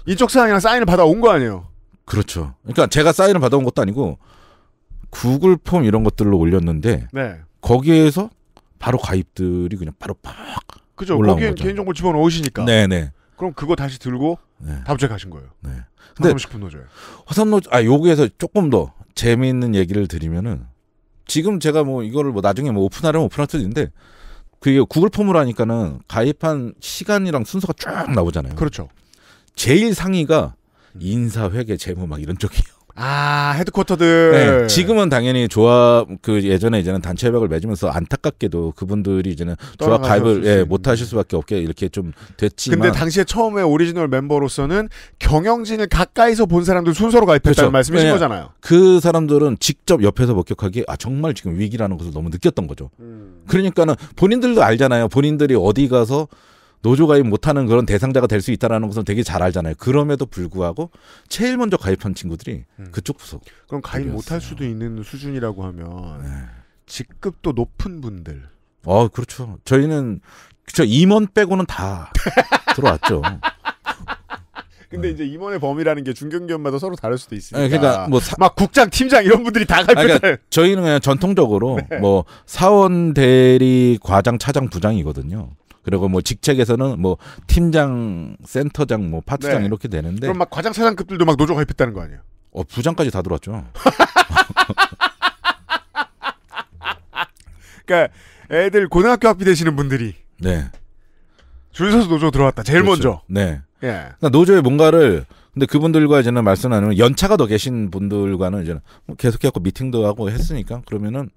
이쪽 사람이랑 사인을 받아온 거 아니에요. 그렇죠. 그러니까 제가 사인을 받아온 것도 아니고 구글 폼 이런 것들로 올렸는데 네. 거기에서 바로 가입들이 그냥 바로 팍 그죠. 거기엔 개인정보 집어 넣으시니까. 네네. 그럼 그거 다시 들고 네. 다음 주에 가신 거예요. 네. 근데 3 0노조 화산노조 아 여기에서 조금 더 재미있는 얘기를 드리면은 지금 제가 뭐 이거를 뭐 나중에 뭐 오픈하려면 오픈할 수도 있는데 그게 구글 폼으로 하니까는 가입한 시간이랑 순서가 쫙 나오잖아요. 그렇죠. 제일 상위가 인사회계 재무 막 이런 쪽이에요. 아 헤드쿼터들. 네, 지금은 당연히 조합 그 예전에 이제는 단체 협약을 맺으면서 안타깝게도 그분들이 이제는 조합 가입을 예, 못 하실 수밖에 없게 이렇게 좀 됐지만. 근데 당시에 처음에 오리지널 멤버로서는 경영진을 가까이서 본 사람들 순서로 가입했다는 그렇죠. 말씀이신 거잖아요. 그 사람들은 직접 옆에서 목격하기아 정말 지금 위기라는 것을 너무 느꼈던 거죠. 음. 그러니까는 본인들도 알잖아요. 본인들이 어디 가서 노조 가입 못하는 그런 대상자가 될 수 있다라는 것은 되게 잘 알잖아요. 그럼에도 불구하고 제일 먼저 가입한 친구들이 음. 그쪽 부서. 그럼 가입 못할 수도 있는 수준이라고 하면 네. 직급도 높은 분들. 어, 그렇죠. 저희는 저 임원 빼고는 다 *laughs* 들어왔죠. 근데 네. 이제 임원의 범위라는 게 중견기업마다 서로 다를 수도 있습니다. 네, 그러니까 뭐 사... 막 국장, 팀장 이런 분들이 다 갈거예요. 그러니까 저희는 그냥 전통적으로 *laughs* 네. 뭐 사원 대리 과장, 차장, 부장이거든요. 그리고 뭐 직책에서는 뭐 팀장, 센터장, 뭐 파트장 네. 이렇게 되는데 그럼 막 과장 차장급들도막 노조 가입했다는 거 아니에요? 어 부장까지 다 들어왔죠. *laughs* 그러니까 애들 고등학교 앞이 되시는 분들이 네. 줄 서서 노조 들어왔다. 제일 그렇죠. 먼저. 네. 예. 그러니까 노조에 뭔가를 근데 그분들과 이제는 말씀 나누면 연차가 더 계신 분들과는 이제 뭐 계속해갖고 미팅도 하고 했으니까 그러면은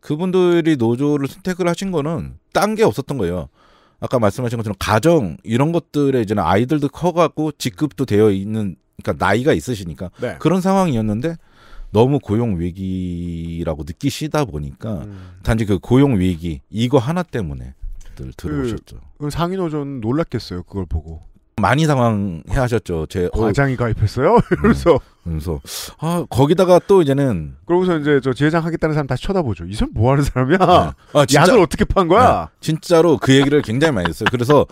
그분들이 노조를 선택을 하신 거는 딴 게 없었던 거예요. 아까 말씀하신 것처럼 가정 이런 것들에 이제는 아이들도 커가고 직급도 되어 있는 그러니까 나이가 있으시니까 네. 그런 상황이었는데 너무 고용 위기라고 느끼시다 보니까 음. 단지 그 고용 위기 이거 하나 때문에 그 들어오셨죠. 그, 상인호전 놀랐겠어요 그걸 보고. 많이 당황해 하셨죠. 제 과장이 어, 가입했어요. 그래서 *laughs* 음, 그래서 아 거기다가 또 이제는 그러고서 이제 저 지회장 하겠다는 사람 다시 쳐다보죠. 이 사람 뭐 하는 사람이야? 네. 아, 진짜, 약을 어떻게 판 거야? 네. 진짜로 그 얘기를 굉장히 많이 했어요. 그래서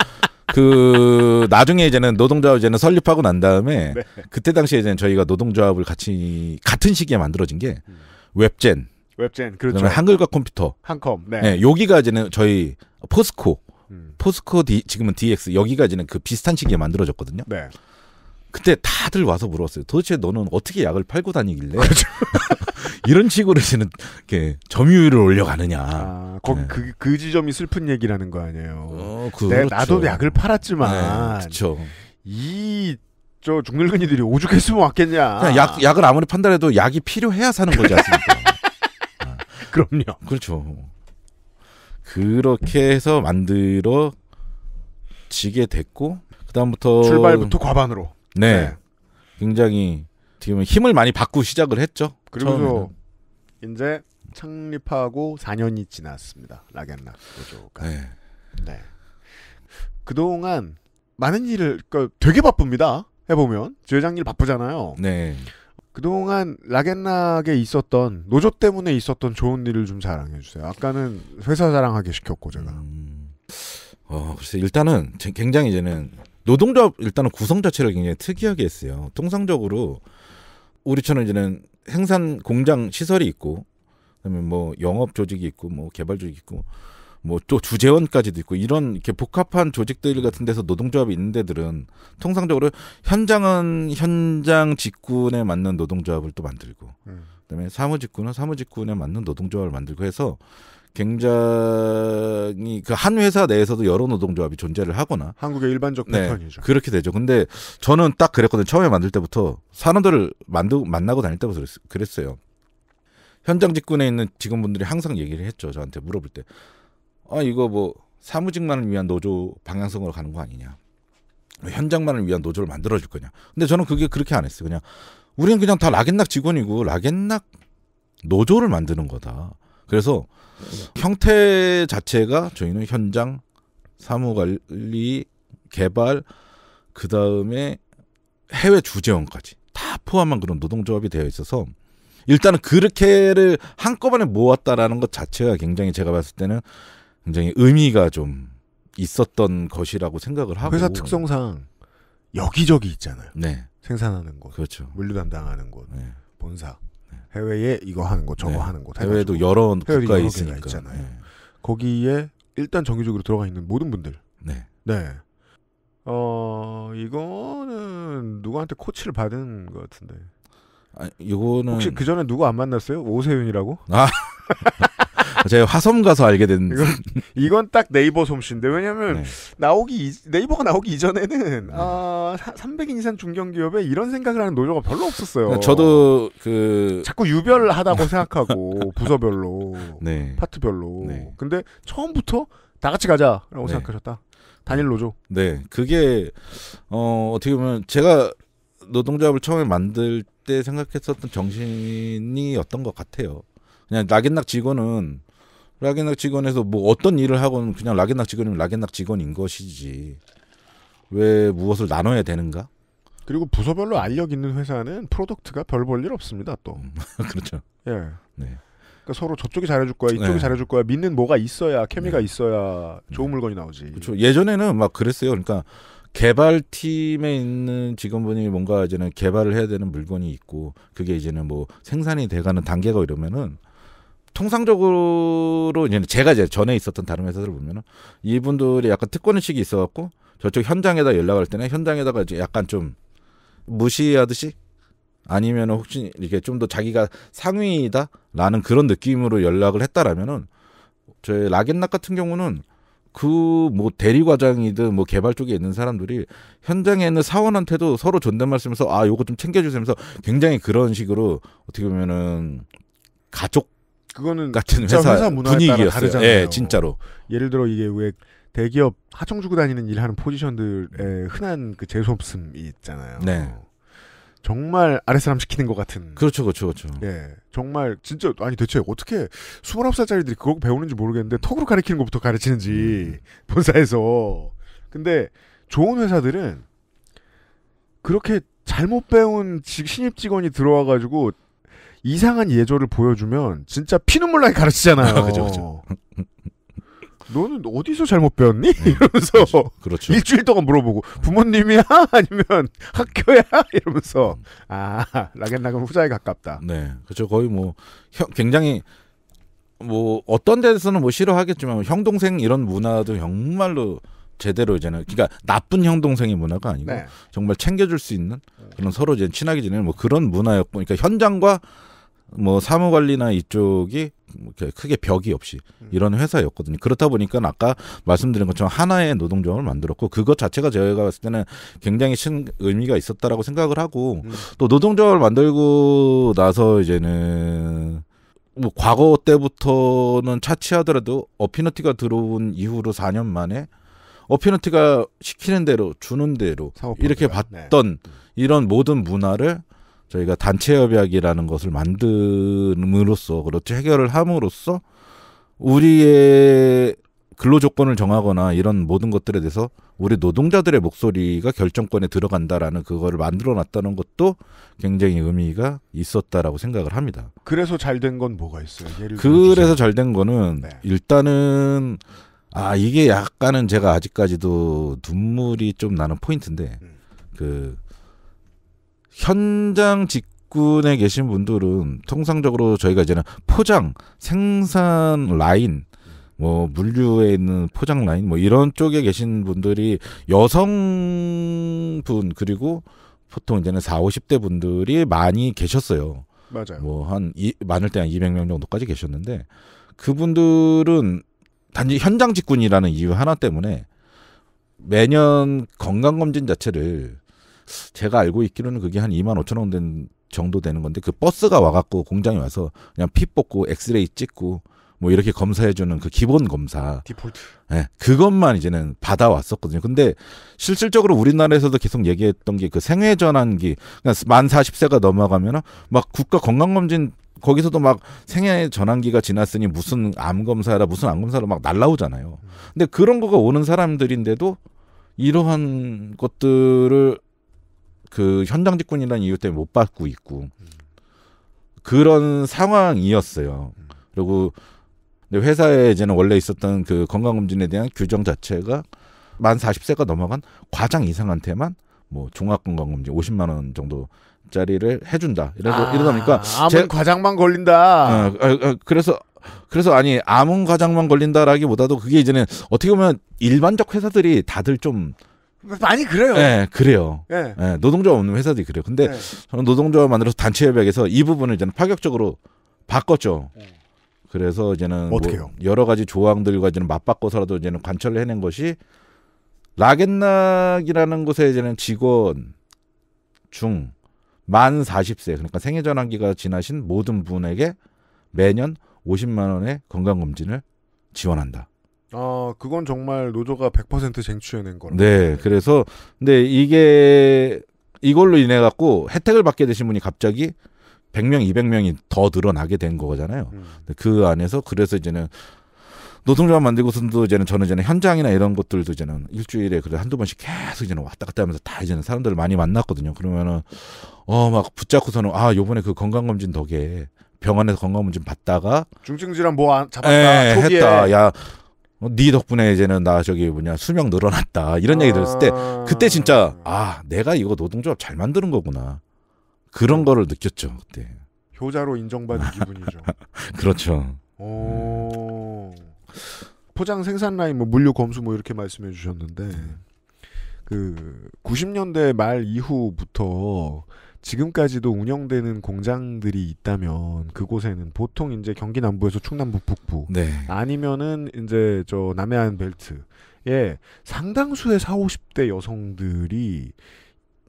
그 나중에 이제는 노동조합 이제는 설립하고 난 다음에 *laughs* 네. 그때 당시에 이제는 저희가 노동조합을 같이 같은 시기에 만들어진 게 웹젠 웹젠 그렇죠. 한글과 컴퓨터 한컴 네. 네. 여기가 이제는 저희 포스코 음. 포스코 디, 지금은 DX 여기까지는 그 비슷한 시기에 만들어졌거든요. 네. 그때 다들 와서 물었어요 도대체 너는 어떻게 약을 팔고 다니길래 그렇죠. *laughs* 이런 식으로 이제는 이렇게 점유율을 올려가느냐. 아, 거, 네. 그, 그 지점이 슬픈 얘기라는 거 아니에요. 어, 그, 내, 렇죠 나도 약을 팔았지만 네, 그렇 이저 중늙은이들이 오죽했으면 왔겠냐. 약, 약을 아무리 판다해도 약이 필요해야 사는 거지 않습니까? 아. *laughs* 그럼요. 그렇죠. 그렇게 해서 만들어지게 됐고 그다음부터 출발부터 과반으로 네, 네. 굉장히 지금 힘을 많이 받고 시작을 했죠. 그리고 이제 창립하고 4년이 지났습니다. 라겐나 구조가 네. 네. 그동안 많은 일을 그러니까 되게 바쁩니다. 해보면 주회장 일 바쁘잖아요. 네. 그동안 락앤락에 있었던 노조 때문에 있었던 좋은 일을 좀 자랑해 주세요. 아까는 회사 자랑하게 시켰고 제가. 음, 어, 글쎄 일단은 굉장히 이제는 노동조합 일단은 구성 자체를 굉장히 특이하게 했어요. 통상적으로 우리처럼 이제는 생산 공장 시설이 있고 그다음에 뭐 영업 조직이 있고 뭐 개발 조직이 있고 뭐또 주재원까지도 있고 이런 이렇게 복합한 조직들 같은 데서 노동조합이 있는 데들은 통상적으로 현장은 현장 직군에 맞는 노동조합을 또 만들고 음. 그다음에 사무직군은 사무직군에 맞는 노동조합을 만들고 해서 굉장히 그 한 회사 내에서도 여러 노동조합이 존재를 하거나 한국의 일반적 네, 패턴이죠. 네, 그렇게 되죠. 근데 저는 딱 그랬거든요. 처음에 만들 때부터 사람들을 만두, 만나고 다닐 때부터 그랬어요. 현장 직군에 있는 직원분들이 항상 얘기를 했죠. 저한테 물어볼 때아 이거 뭐 사무직만을 위한 노조 방향성으로 가는 거 아니냐 현장만을 위한 노조를 만들어줄 거냐 근데 저는 그게 그렇게 안 했어요 그냥 우리는 그냥 다락앤락 직원이고 락앤락 노조를 만드는 거다 그래서 형태 자체가 저희는 현장 사무관리 개발 그 다음에 해외 주재원까지 다 포함한 그런 노동조합이 되어 있어서 일단은 그렇게를 한꺼번에 모았다라는 것 자체가 굉장히 제가 봤을 때는 굉장히 의미가 좀 있었던 것이라고 생각을 하고 회사 특성상 여기저기 있잖아요. 네. 생산하는 곳, 그렇죠. 물류 담당하는 곳, 네. 본사, 네. 해외에 이거 하는 곳, 저거 네. 하는 곳, 해외도 여러 국가 있으니까 있잖아요. 네. 거기에 일단 정기적으로 들어가 있는 모든 분들, 네, 네, 어 이거는 누구한테 코치를 받은 것 같은데, 아, 이거는 혹시 그 전에 누구 안 만났어요? 오세윤이라고? 아 *laughs* 제가 화성 가서 알게 된 이건, *laughs* 이건 딱 네이버 솜씨인데 왜냐하면 네. 나오기 네이버가 나오기 이전에는 네. 아, 300인 이상 중견 기업에 이런 생각을 하는 노조가 별로 없었어요. 네, 저도 그 자꾸 유별하다고 생각하고 *laughs* 부서별로 네. 파트별로 네. 근데 처음부터 다 같이 가자라고 네. 생각하셨다. 단일 노조. 네, 그게 어, 어떻게 보면 제가 노동조합을 처음에 만들 때 생각했었던 정신이 어떤 것 같아요. 그냥 낙인낙 직원은 락앤락 직원에서 뭐 어떤 일을 하고는 그냥 락앤락 직원이면 락앤락 직원인 것이지 왜 무엇을 나눠야 되는가? 그리고 부서별로 알력 있는 회사는 프로덕트가 별 볼일 없습니다. 또 음, *laughs* 그렇죠. 예. 네. 그러니까 서로 저쪽이 잘해줄 거야, 이쪽이 네. 잘해줄 거야 믿는 뭐가 있어야 케미가 네. 있어야 네. 좋은 물건이 나오지. 그렇죠. 예전에는 막 그랬어요. 그러니까 개발팀에 있는 직원분이 뭔가 이제는 개발을 해야 되는 물건이 있고 그게 이제는 뭐 생산이 돼가는 단계가 이러면은 통상적으로 이제 제가 이제 전에 있었던 다른 회사들 보면은 이분들이 약간 특권 의식이 있어갖고 저쪽 현장에다 연락할 때는 현장에다가 이제 약간 좀 무시하듯이 아니면 은 혹시 이렇게 좀 더 자기가 상위이다라는 그런 느낌으로 연락을 했다라면은 저희 라겐락 같은 경우는 그 뭐 대리 과장이든 뭐 개발 쪽에 있는 사람들이 현장에 있는 사원한테도 서로 존댓말 쓰면서 아 요거 좀 챙겨주면서 세요하 굉장히 그런 식으로 어떻게 보면은 가족 그거는 같은 회사, 회사 분위기였어요. 따라 예, 진짜로. 예를 들어 이게 왜 대기업 하청 주고 다니는 일하는 포지션들의 흔한 그 재수 없음이 있잖아요. 네. 정말 아랫사람 시키는 것 같은. 그렇죠, 그렇죠, 그렇죠. 예. 정말, 진짜, 아니, 대체 어떻게 29살짜리들이 그걸 배우는지 모르겠는데, 턱으로 가르치는 것부터 가르치는지, 음. 본사에서. 근데, 좋은 회사들은, 그렇게 잘못 배운 신입 직원이 들어와가지고, 이상한 예절을 보여주면 진짜 피눈물 나게 가르치잖아요. *laughs* 그죠, 그죠. 너는 어디서 잘못 배웠니? 네, 이러면서 그렇죠. 그렇죠, 일주일 동안 물어보고 부모님이야 *laughs* 아니면 학교야 *laughs* 이러면서 음. 아 라겐락은 후자에 가깝다. 네, 그렇죠. 거의 뭐 굉장히 뭐 어떤 데서는 뭐 싫어하겠지만 형 동생 이런 문화도 정말로 제대로 이제는 그러니까 나쁜 형 동생의 문화가 아니고 네. 정말 챙겨줄 수 있는 음. 그런 서로 이제 친하게 지내는 뭐 그런 문화였고 그러니까 현장과 뭐 사무 관리나 이쪽이 크게 벽이 없이 음. 이런 회사였거든요. 그렇다 보니까 아까 말씀드린 것처럼 하나의 노동조합을 만들었고 그것 자체가 제가 봤을 때는 굉장히 신 의미가 있었다라고 생각을 하고 음. 또 노동조합을 만들고 나서 이제는 뭐 과거 때부터는 차치하더라도 어피너티가 들어온 이후로 4년 만에 어피너티가 시키는 대로 주는 대로 이렇게 네. 봤던 네. 이런 모든 문화를 저희가 단체 협약이라는 것을 만듦으로써 그렇지 해결을 함으로써 우리의 근로 조건을 정하거나 이런 모든 것들에 대해서 우리 노동자들의 목소리가 결정권에 들어간다라는 그거를 만들어 놨다는 것도 굉장히 의미가 있었다라고 생각을 합니다. 그래서 잘 된 건 뭐가 있어요? 예를 그래서 잘 된 거는 네. 일단은 아 이게 약간은 제가 아직까지도 눈물이 좀 나는 포인트인데 음. 그 현장 직군에 계신 분들은 통상적으로 저희가 이제는 포장, 생산 라인, 뭐 물류에 있는 포장 라인 뭐 이런 쪽에 계신 분들이 여성분 그리고 보통 이제는 4, 50대 분들이 많이 계셨어요. 맞아요. 뭐한 많을 때 한 200명 정도까지 계셨는데 그분들은 단지 현장 직군이라는 이유 하나 때문에 매년 건강 검진 자체를 제가 알고 있기로는 그게 한 2만 5천 원된 정도 되는 건데 그 버스가 와갖고 공장에 와서 그냥 피 뽑고 엑스레이 찍고 뭐 이렇게 검사해주는 그 기본 검사 디폴트 예 네, 그것만 이제는 받아왔었거든요 근데 실질적으로 우리나라에서도 계속 얘기했던 게 그 생애 전환기 그러니까 만 (40세가) 넘어가면은 막 국가 건강검진 거기서도 막 생애 전환기가 지났으니 무슨 암 검사라 무슨 암 검사로 막 날라오잖아요 근데 그런 거가 오는 사람들인데도 이러한 것들을 그 현장 직군이라는 이유 때문에 못 받고 있고 그런 상황이었어요. 그리고 회사에 이제는 원래 있었던 그 건강검진에 대한 규정 자체가 만 40세가 넘어간 과장 이상한테만 뭐 종합건강검진 50만 원 정도 짜리를 해준다. 이러다, 아, 이러다 보니까 암 과장만 걸린다. 어, 어, 어, 그래서 그래서 아니 암은 과장만 걸린다라기보다도 그게 이제는 어떻게 보면 일반적 회사들이 다들 좀 많이 그래요. 네, 그래요. 예. 네, 노동조합 없는 회사들이 그래요. 근데 네. 저는 노동조합 만들어서 단체협약에서 이 부분을 이제는 파격적으로 바꿨죠. 네. 그래서 이제는 뭐뭐 여러 가지 조항들과 이제는 맞바꿔서라도 이제는 관철을 해낸 것이 라겐락이라는 곳에 이제는 직원 중 만 40세 그러니까 생애 전환기가 지나신 모든 분에게 매년 50만 원의 건강 검진을 지원한다. 아, 그건 정말 노조가 100% 쟁취해낸 거라. 네, 그래서 근데 이게 이걸로 인해 갖고 혜택을 받게 되신 분이 갑자기 100명, 200명이 더 늘어나게 된 거잖아요. 음. 그 안에서 그래서 이제는 노동조합 만들고서도 이제는 저는 이제는 현장이나 이런 것들도 이제는 일주일에 그래 한두 번씩 계속 이제는 왔다 갔다 하면서 다 이제는 사람들을 많이 만났거든요. 그러면은 어막 붙잡고서는 아 요번에 그 건강검진 덕에 병원에서 건강검진 받다가 중증 질환 뭐 잡았다 예, 에, 했다 야 어, 네 덕분에 이제는 나 저기 뭐냐 수명 늘어났다 이런 아... 얘기 들었을 때 아. 그때 진짜 아 내가 이거 노동조합 잘 만드는 거구나 그런 어. 거를 느꼈죠 그때 효자로 인정받은 기분이죠 *laughs* 그렇죠 오... 포장 생산 라인 뭐 물류 검수 뭐 이렇게 말씀해 주셨는데 그 90년대 말 이후부터 지금까지도 운영되는 공장들이 있다면 그곳에는 보통 이제 경기 남부에서 충남북 북부 네. 아니면은 이제 저 남해안 벨트에 상당수의 4, 50대 여성들이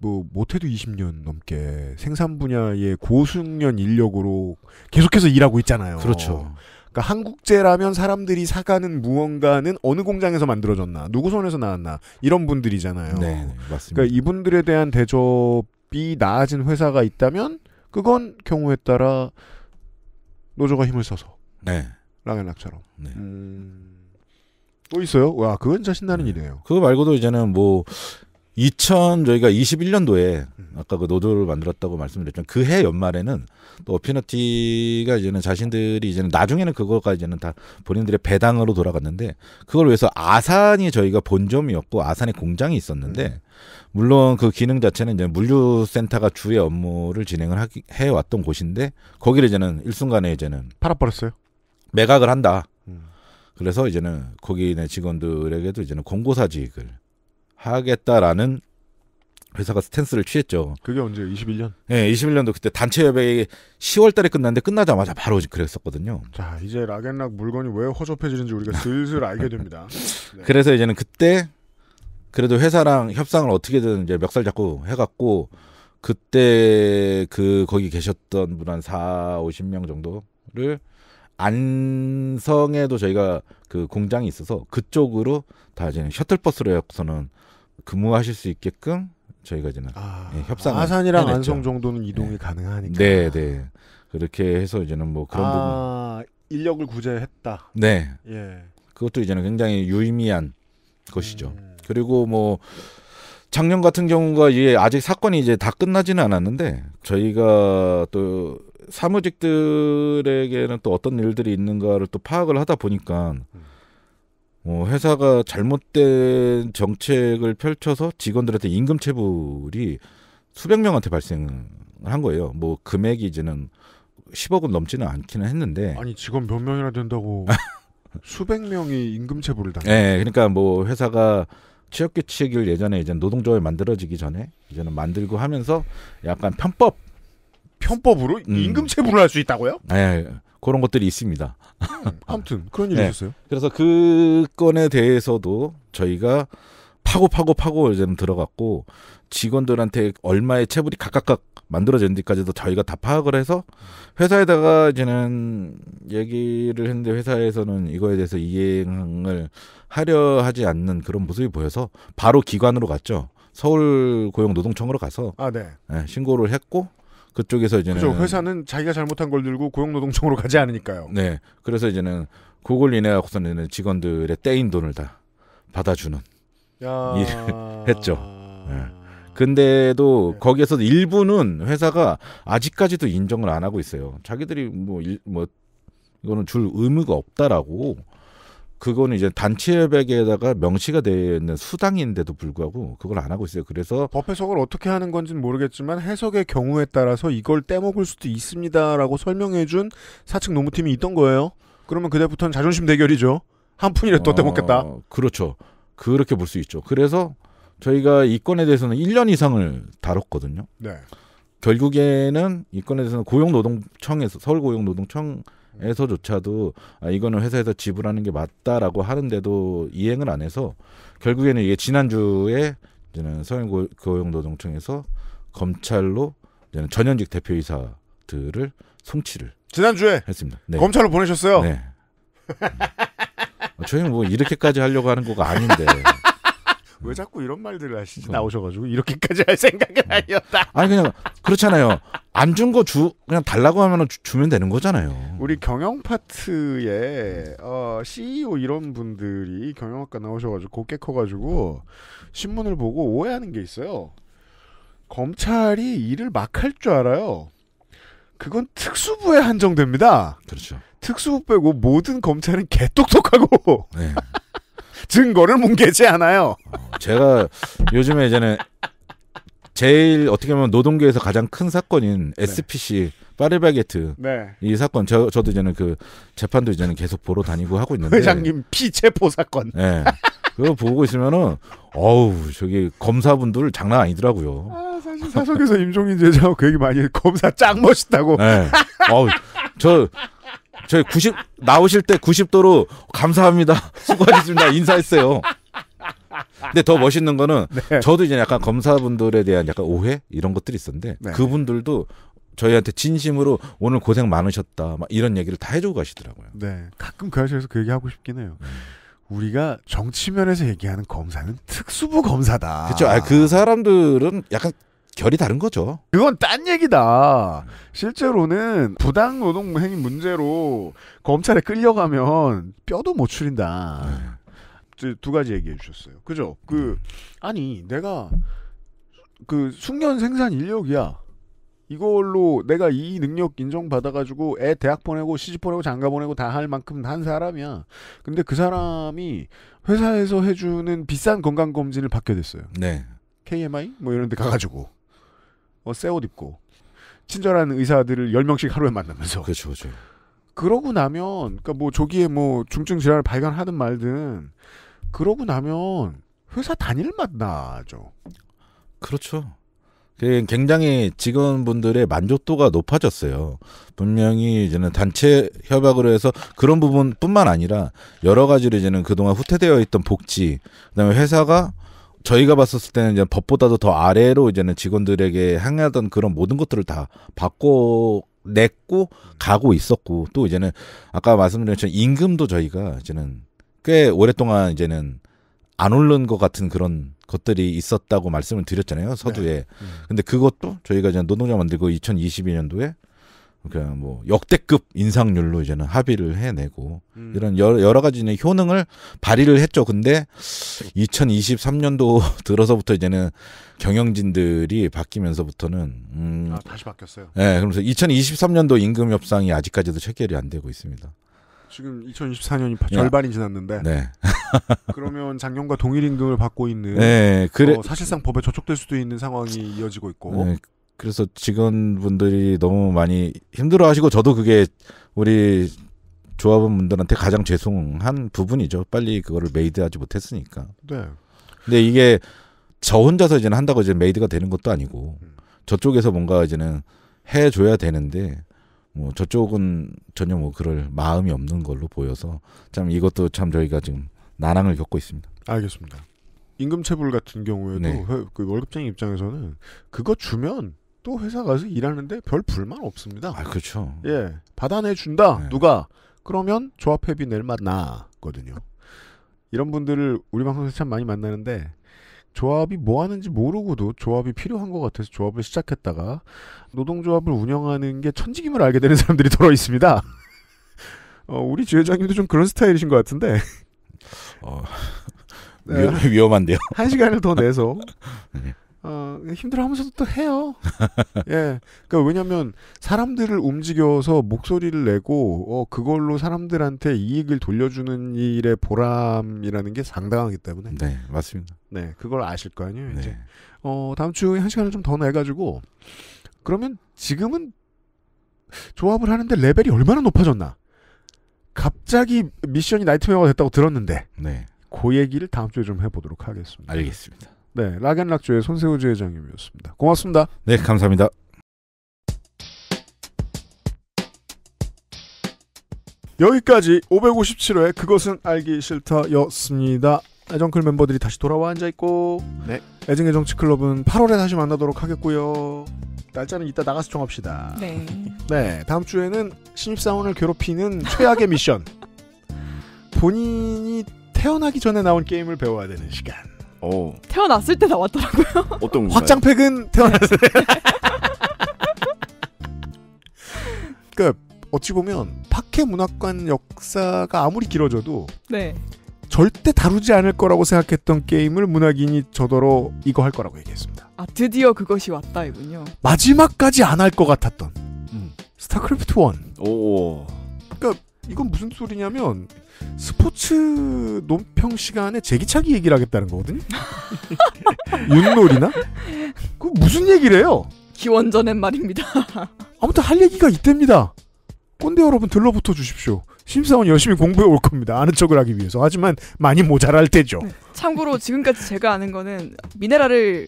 뭐 못해도 20년 넘게 생산 분야의 고숙련 인력으로 계속해서 일하고 있잖아요. 그렇죠. 그러니까 한국제라면 사람들이 사가는 무언가는 어느 공장에서 만들어졌나, 누구 손에서 나왔나 이런 분들이잖아요. 네, 네 맞습니다. 그러니까 이분들에 대한 대접 비이 낮은 회사가 있다면 그건 경우에 따라 노조가 힘을 써서 네. 라겔락처럼 네. 음... 또 있어요. 와 그건 자 신나는 네. 일이에요. 그거 말고도 이제는 뭐2000 저희가 21년도에 음. 아까 그 노조를 만들었다고 말씀드렸지만그해 연말에는 또 어피너티가 이제는 자신들이 이제는 나중에는 그거까지는다 본인들의 배당으로 돌아갔는데 그걸 위해서 아산이 저희가 본점이었고 아산에 공장이 있었는데 음. 물론 그 기능 자체는 이제 물류센터가 주의 업무를 진행을 하기, 해왔던 곳인데 거기를 이제는 일순간에 이제는 팔아버렸어요. 매각을 한다. 음. 그래서 이제는 거기 내 직원들에게도 이제는 공고사직을 하겠다라는 회사가 스탠스를 취했죠. 그게 언제 21년? 네, 21년도 그때 단체 협약이 10월달에 끝났는데 끝나자마자 바로 그랬었거든요. 자, 이제 락앤락 물건이 왜 허접해지는지 우리가 슬슬 알게 됩니다. *laughs* 네. 그래서 이제는 그때 그래도 회사랑 협상을 어떻게든 이제 멱살 잡고 해갖고 그때 그 거기 계셨던 분 한 4, 50명 정도를 안성에도 저희가 그 공장이 있어서 그쪽으로 다 이제 셔틀버스로 해서는 근무하실 수 있게끔 저희가 이제는 아, 예, 협상을 아산이랑 해냈죠. 안성 정도는 이동이 네. 가능하니까. 네, 네. 그렇게 해서 이제는 뭐 그런 아, 부분 인력을 구제했다. 네. 예. 그것도 이제는 굉장히 유의미한 음. 것이죠. 음. 그리고 뭐 작년 같은 경우가 이게 아직 사건이 이제 다 끝나지는 않았는데 저희가 또 사무직들에게는 또 어떤 일들이 있는가를 또 파악을 하다 보니까 뭐 회사가 잘못된 정책을 펼쳐서 직원들한테 임금 체불이 수백 명한테 발생한 을 거예요. 뭐 금액이 이제는 10억은 넘지는 않기는 했는데 아니 직원 몇 명이나 된다고 *laughs* 수백 명이 임금 체불을 당해. 네, 예, 그러니까 뭐 회사가 취업 규칙을 예전에 이제 노동조합이 만들어지기 전에 이제는 만들고 하면서 약간 편법 편법으로 음. 임금 체불을 할 수 있다고요? 네, 그런 것들이 있습니다. *laughs* 아무튼 그런 일이 네. 있었어요. 그래서 그 건에 대해서도 저희가 파고 파고 파고 이제는 들어갔고 직원들한테 얼마의 체불이 각각 만들어진지까지도 저희가 다 파악을 해서 회사에다가 이제는 얘기를 했는데 회사에서는 이거에 대해서 이행을 하려 하지 않는 그런 모습이 보여서 바로 기관으로 갔죠. 서울 고용노동청으로 가서 아, 네. 네, 신고를 했고 그쪽에서 이제는 그죠. 렇 회사는 자기가 잘못한 걸 들고 고용노동청으로 가지 않으니까요. 네. 그래서 이제는 그걸 인해 갖고서는 직원들의 떼인 돈을 다 받아주는 야... 일을 *laughs* 했죠. 네. 근데도 네. 거기에서 일부는 회사가 아직까지도 인정을 안 하고 있어요. 자기들이 뭐, 일, 뭐, 이거는 줄 의무가 없다라고. 그거는 이제 단체협약에다가 명시가 되어 있는 수당인데도 불구하고 그걸 안 하고 있어요. 그래서 법 해석을 어떻게 하는 건지는 모르겠지만 해석의 경우에 따라서 이걸 떼먹을 수도 있습니다라고 설명해준 사측 노무팀이 있던 거예요. 그러면 그때부터는 자존심 대결이죠. 한 푼이라도 더 어, 떼먹겠다. 그렇죠. 그렇게 볼 수 있죠. 그래서 저희가 이 건에 대해서는 1년 이상을 다뤘거든요. 네. 결국에는 이 건에 대해서는 고용노동청에서 서울 고용노동청에서조차도 아, 이거는 회사에서 지불하는 게 맞다라고 하는데도 이행을 안 해서 결국에는 이게 지난주에 이제는 서울 고용노동청에서 검찰로 이제는 전현직 대표이사들을 송치를 지난주에 했습니다. 네. 검찰로 보내셨어요. 네. *laughs* 저희 는뭐 이렇게까지 하려고 하는 거가 아닌데 왜 자꾸 이런 말들을 하시지? 어. 나오셔가지고 이렇게까지 할 생각은 어. 아니었다. 아니 그냥 그렇잖아요. 안 준 거 주 그냥 달라고 하면 주면 되는 거잖아요. 우리 경영 파트에 어, CEO 이런 분들이 경영학과 나오셔가지고 곱게 커가지고 신문을 보고 오해하는 게 있어요. 검찰이 일을 막 할 줄 알아요. 그건 특수부에 한정됩니다. 그렇죠. 특수부 빼고 모든 검찰은 개똑똑하고. 네. 증거를 뭉개지 않아요. 제가 요즘에 이제는 제일 어떻게 보면 노동계에서 가장 큰 사건인 SPC 네. 파리바게트 네. 이 사건 저, 저도 이제는 그 재판도 이제는 계속 보러 다니고 하고 있는데 회장님 피체포 사건. 네. 그거 보고 있으면은 어우 저기 검사분들 장난 아니더라고요. 아, 사실 사석에서 임종인 제자하고 그 얘기 많이 검사 짱 멋있다고. 네. 어우 저 저희 90 나오실 때 90도로 감사합니다. *laughs* 수고하셨습니다. 인사했어요. 근데 더 멋있는 거는 네. 저도 이제 약간 검사분들에 대한 약간 오해 이런 것들이 있었는데 네. 그분들도 저희한테 진심으로 오늘 고생 많으셨다 막 이런 얘기를 다 해주고 가시더라고요. 네, 가끔 그 자리에서 그 얘기 하고 싶긴 해요. 음. 우리가 정치면에서 얘기하는 검사는 특수부 검사다. 그렇죠. 아, 그 사람들은 약간 결이 다른 거죠. 그건 딴 얘기다. 실제로는 부당 노동 행위 문제로 검찰에 끌려가면 뼈도 못 추린다. 네. 두 가지 얘기해 주셨어요. 그죠? 그 아니 내가 그 숙련 생산 인력이야. 이걸로 내가 이 능력 인정받아가지고 애 대학 보내고 시집 보내고 장가 보내고 다 할 만큼 한 사람이야. 근데 그 사람이 회사에서 해주는 비싼 건강검진을 받게 됐어요. 네. KMI? 뭐 이런 데 가가지고. 어, 새옷 입고 친절한 의사들을 10명씩 하루에 만나면서 그렇죠. 그렇죠. 그러고 나면 그니까뭐 조기에 뭐 중증 질환을 발견하든 말든 그러고 나면 회사 단일 맛 나죠. 그렇죠. 그 굉장히 직원분들의 만족도가 높아졌어요. 분명히 이제는 단체 협약으로 해서 그런 부분뿐만 아니라 여러 가지로 이제는 그동안 후퇴되어 있던 복지, 그다음에 회사가 저희가 봤었을 때는 이제 법보다도 더 아래로 이제는 직원들에게 항의하던 그런 모든 것들을 다 바꿔 냈고 가고 있었고 또 이제는 아까 말씀드린 것처럼 임금도 저희가 이제는 꽤 오랫동안 이제는 안 오른 것 같은 그런 것들이 있었다고 말씀을 드렸잖아요 서두에 네. 음. 근데 그것도 저희가 이제 노동자 만들고 2022년도에 그냥뭐 그러니까 역대급 인상률로 이제는 합의를 해내고 음. 이런 여러, 여러 가지 효능을 발휘를 했죠. 근데 2023년도 *laughs* 들어서부터 이제는 경영진들이 바뀌면서부터는 음, 아, 다시 바뀌었어요. 예, 네, 그러면서 2023년도 임금 협상이 아직까지도 체결이 안 되고 있습니다. 지금 2024년이 야. 예. 절반이 지났는데. 네. *laughs* 그러면 작년과 동일 임금을 받고 있는. 네. 그래 어, 사실상 법에 저촉될 수도 있는 상황이 이어지고 있고. 네, 그래서 직원분들이 너무 많이 힘들어하시고 저도 그게 우리 조합원분들한테 가장 죄송한 부분이죠. 빨리 그거를 메이드하지 못했으니까. 네. 근데 이게 저 혼자서 이제는 한다고 이제 메이드가 되는 것도 아니고 저쪽에서 뭔가 이제는 해줘야 되는데 뭐 저쪽은 전혀 뭐 그럴 마음이 없는 걸로 보여서 참 이것도 참 저희가 지금 난항을 겪고 있습니다. 알겠습니다. 임금체불 같은 경우에도 네. 그 월급쟁이 입장에서는 그거 주면 또 회사 가서 일하는데 별 불만 없습니다. 아, 그렇죠. 예. 받아내 준다. 네. 누가 그러면 조합회비 낼맛 나거든요. 이런 분들을 우리 방송에서 참 많이 만나는데 조합이 뭐 하는지 모르고도 조합이 필요한 것 같아서 조합을 시작했다가 노동조합을 운영하는 게 천직임을 알게 되는 사람들이 더러 있습니다. *laughs* 어, 우리 주회장님도 좀 그런 스타일이신 것 같은데. 어, 네. 위험, 한데요한 시간을 더 내서 *laughs* 네. 어, 힘들어하면서도 또 해요. *laughs* 예, 그러니까 왜냐하면 사람들을 움직여서 목소리를 내고 어, 그걸로 사람들한테 이익을 돌려주는 일의 보람이라는 게 상당하기 때문에. 네, 맞습니다. 네, 그걸 아실 거 아니에요. 네. 이제 어, 다음 주에 한 시간을 좀 더 내가지고 그러면 지금은 조합을 하는데 레벨이 얼마나 높아졌나? 갑자기 미션이 나이트메어가 됐다고 들었는데. 네. 그 얘기를 다음 주에 좀 해보도록 하겠습니다. 알겠습니다. 네, 락앤락조의 손세우 주회장님이었습니다. 고맙습니다. 네, 감사합니다. 여기까지 557회 그것은 알기 싫다였습니다. 애정클 멤버들이 다시 돌아와 앉아 있고 네. 애정의 정치 클럽은 8월에 다시 만나도록 하겠고요. 날짜는 이따 나가서 정합시다. 네. *laughs* 네, 다음 주에는 신입사원을 괴롭히는 최악의 미션. 본인이 태어나기 전에 나온 게임을 배워야 되는 시간. 오. 태어났을 때 나왔더라고요. *laughs* 어떤 확장팩은 태어났을 때. *laughs* 그러니까 어찌 보면 파케 문학관 역사가 아무리 길어져도 네. 절대 다루지 않을 거라고 생각했던 게임을 문학인이 저더러 이거 할 거라고 얘기했습니다. 아 드디어 그것이 왔다 이군요. 마지막까지 안 할 것 같았던 음. 스타크래프트 1. 오. 그러니까 이건 무슨 소리냐면 스포츠 논평 시간에 제기차기 얘기를 하겠다는 거거든요. *laughs* 윷놀이나? 그 무슨 얘기를해요 기원전엔 말입니다. *laughs* 아무튼 할 얘기가 있답니다. 꼰대 여러분 들러붙어 주십시오. 심사원 열심히 공부해 올 겁니다. 아는 척을 하기 위해서. 하지만 많이 모자랄 테죠. 네. 참고로 지금까지 제가 아는 거는 미네랄을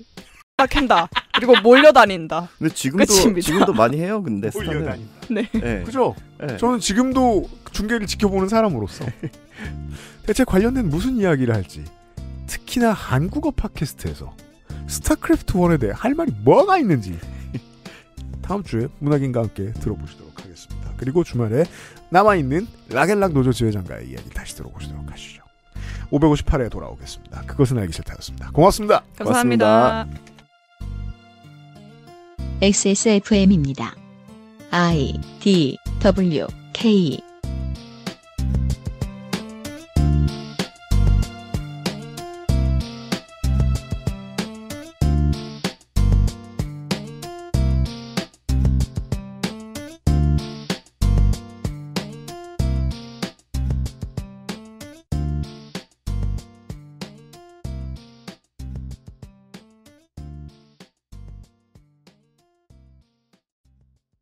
캔다. 그리고 몰려다닌다. 근데 지금도 끝입니다. 지금도 많이 해요. 근데 스타는. 몰려다닌다. 네. 네. 그죠? 네. 저는 지금도 중계를 지켜보는 사람으로서 *laughs* 대체 관련된 무슨 이야기를 할지 특히나 한국어 팟캐스트에서 스타크래프트 1에 대해 할 말이 뭐가 있는지 다음 주에 문학인과 함께 들어보시도록 하겠습니다. 그리고 주말에 남아있는 라겔락 노조 지회장과의 이야기 다시 들어보시도록 하시죠. 558회 에 돌아오겠습니다. 그것은 알기 싫다였습니다. 고맙습니다. 감사합니다 고맙습니다. XSFM입니다. I D W K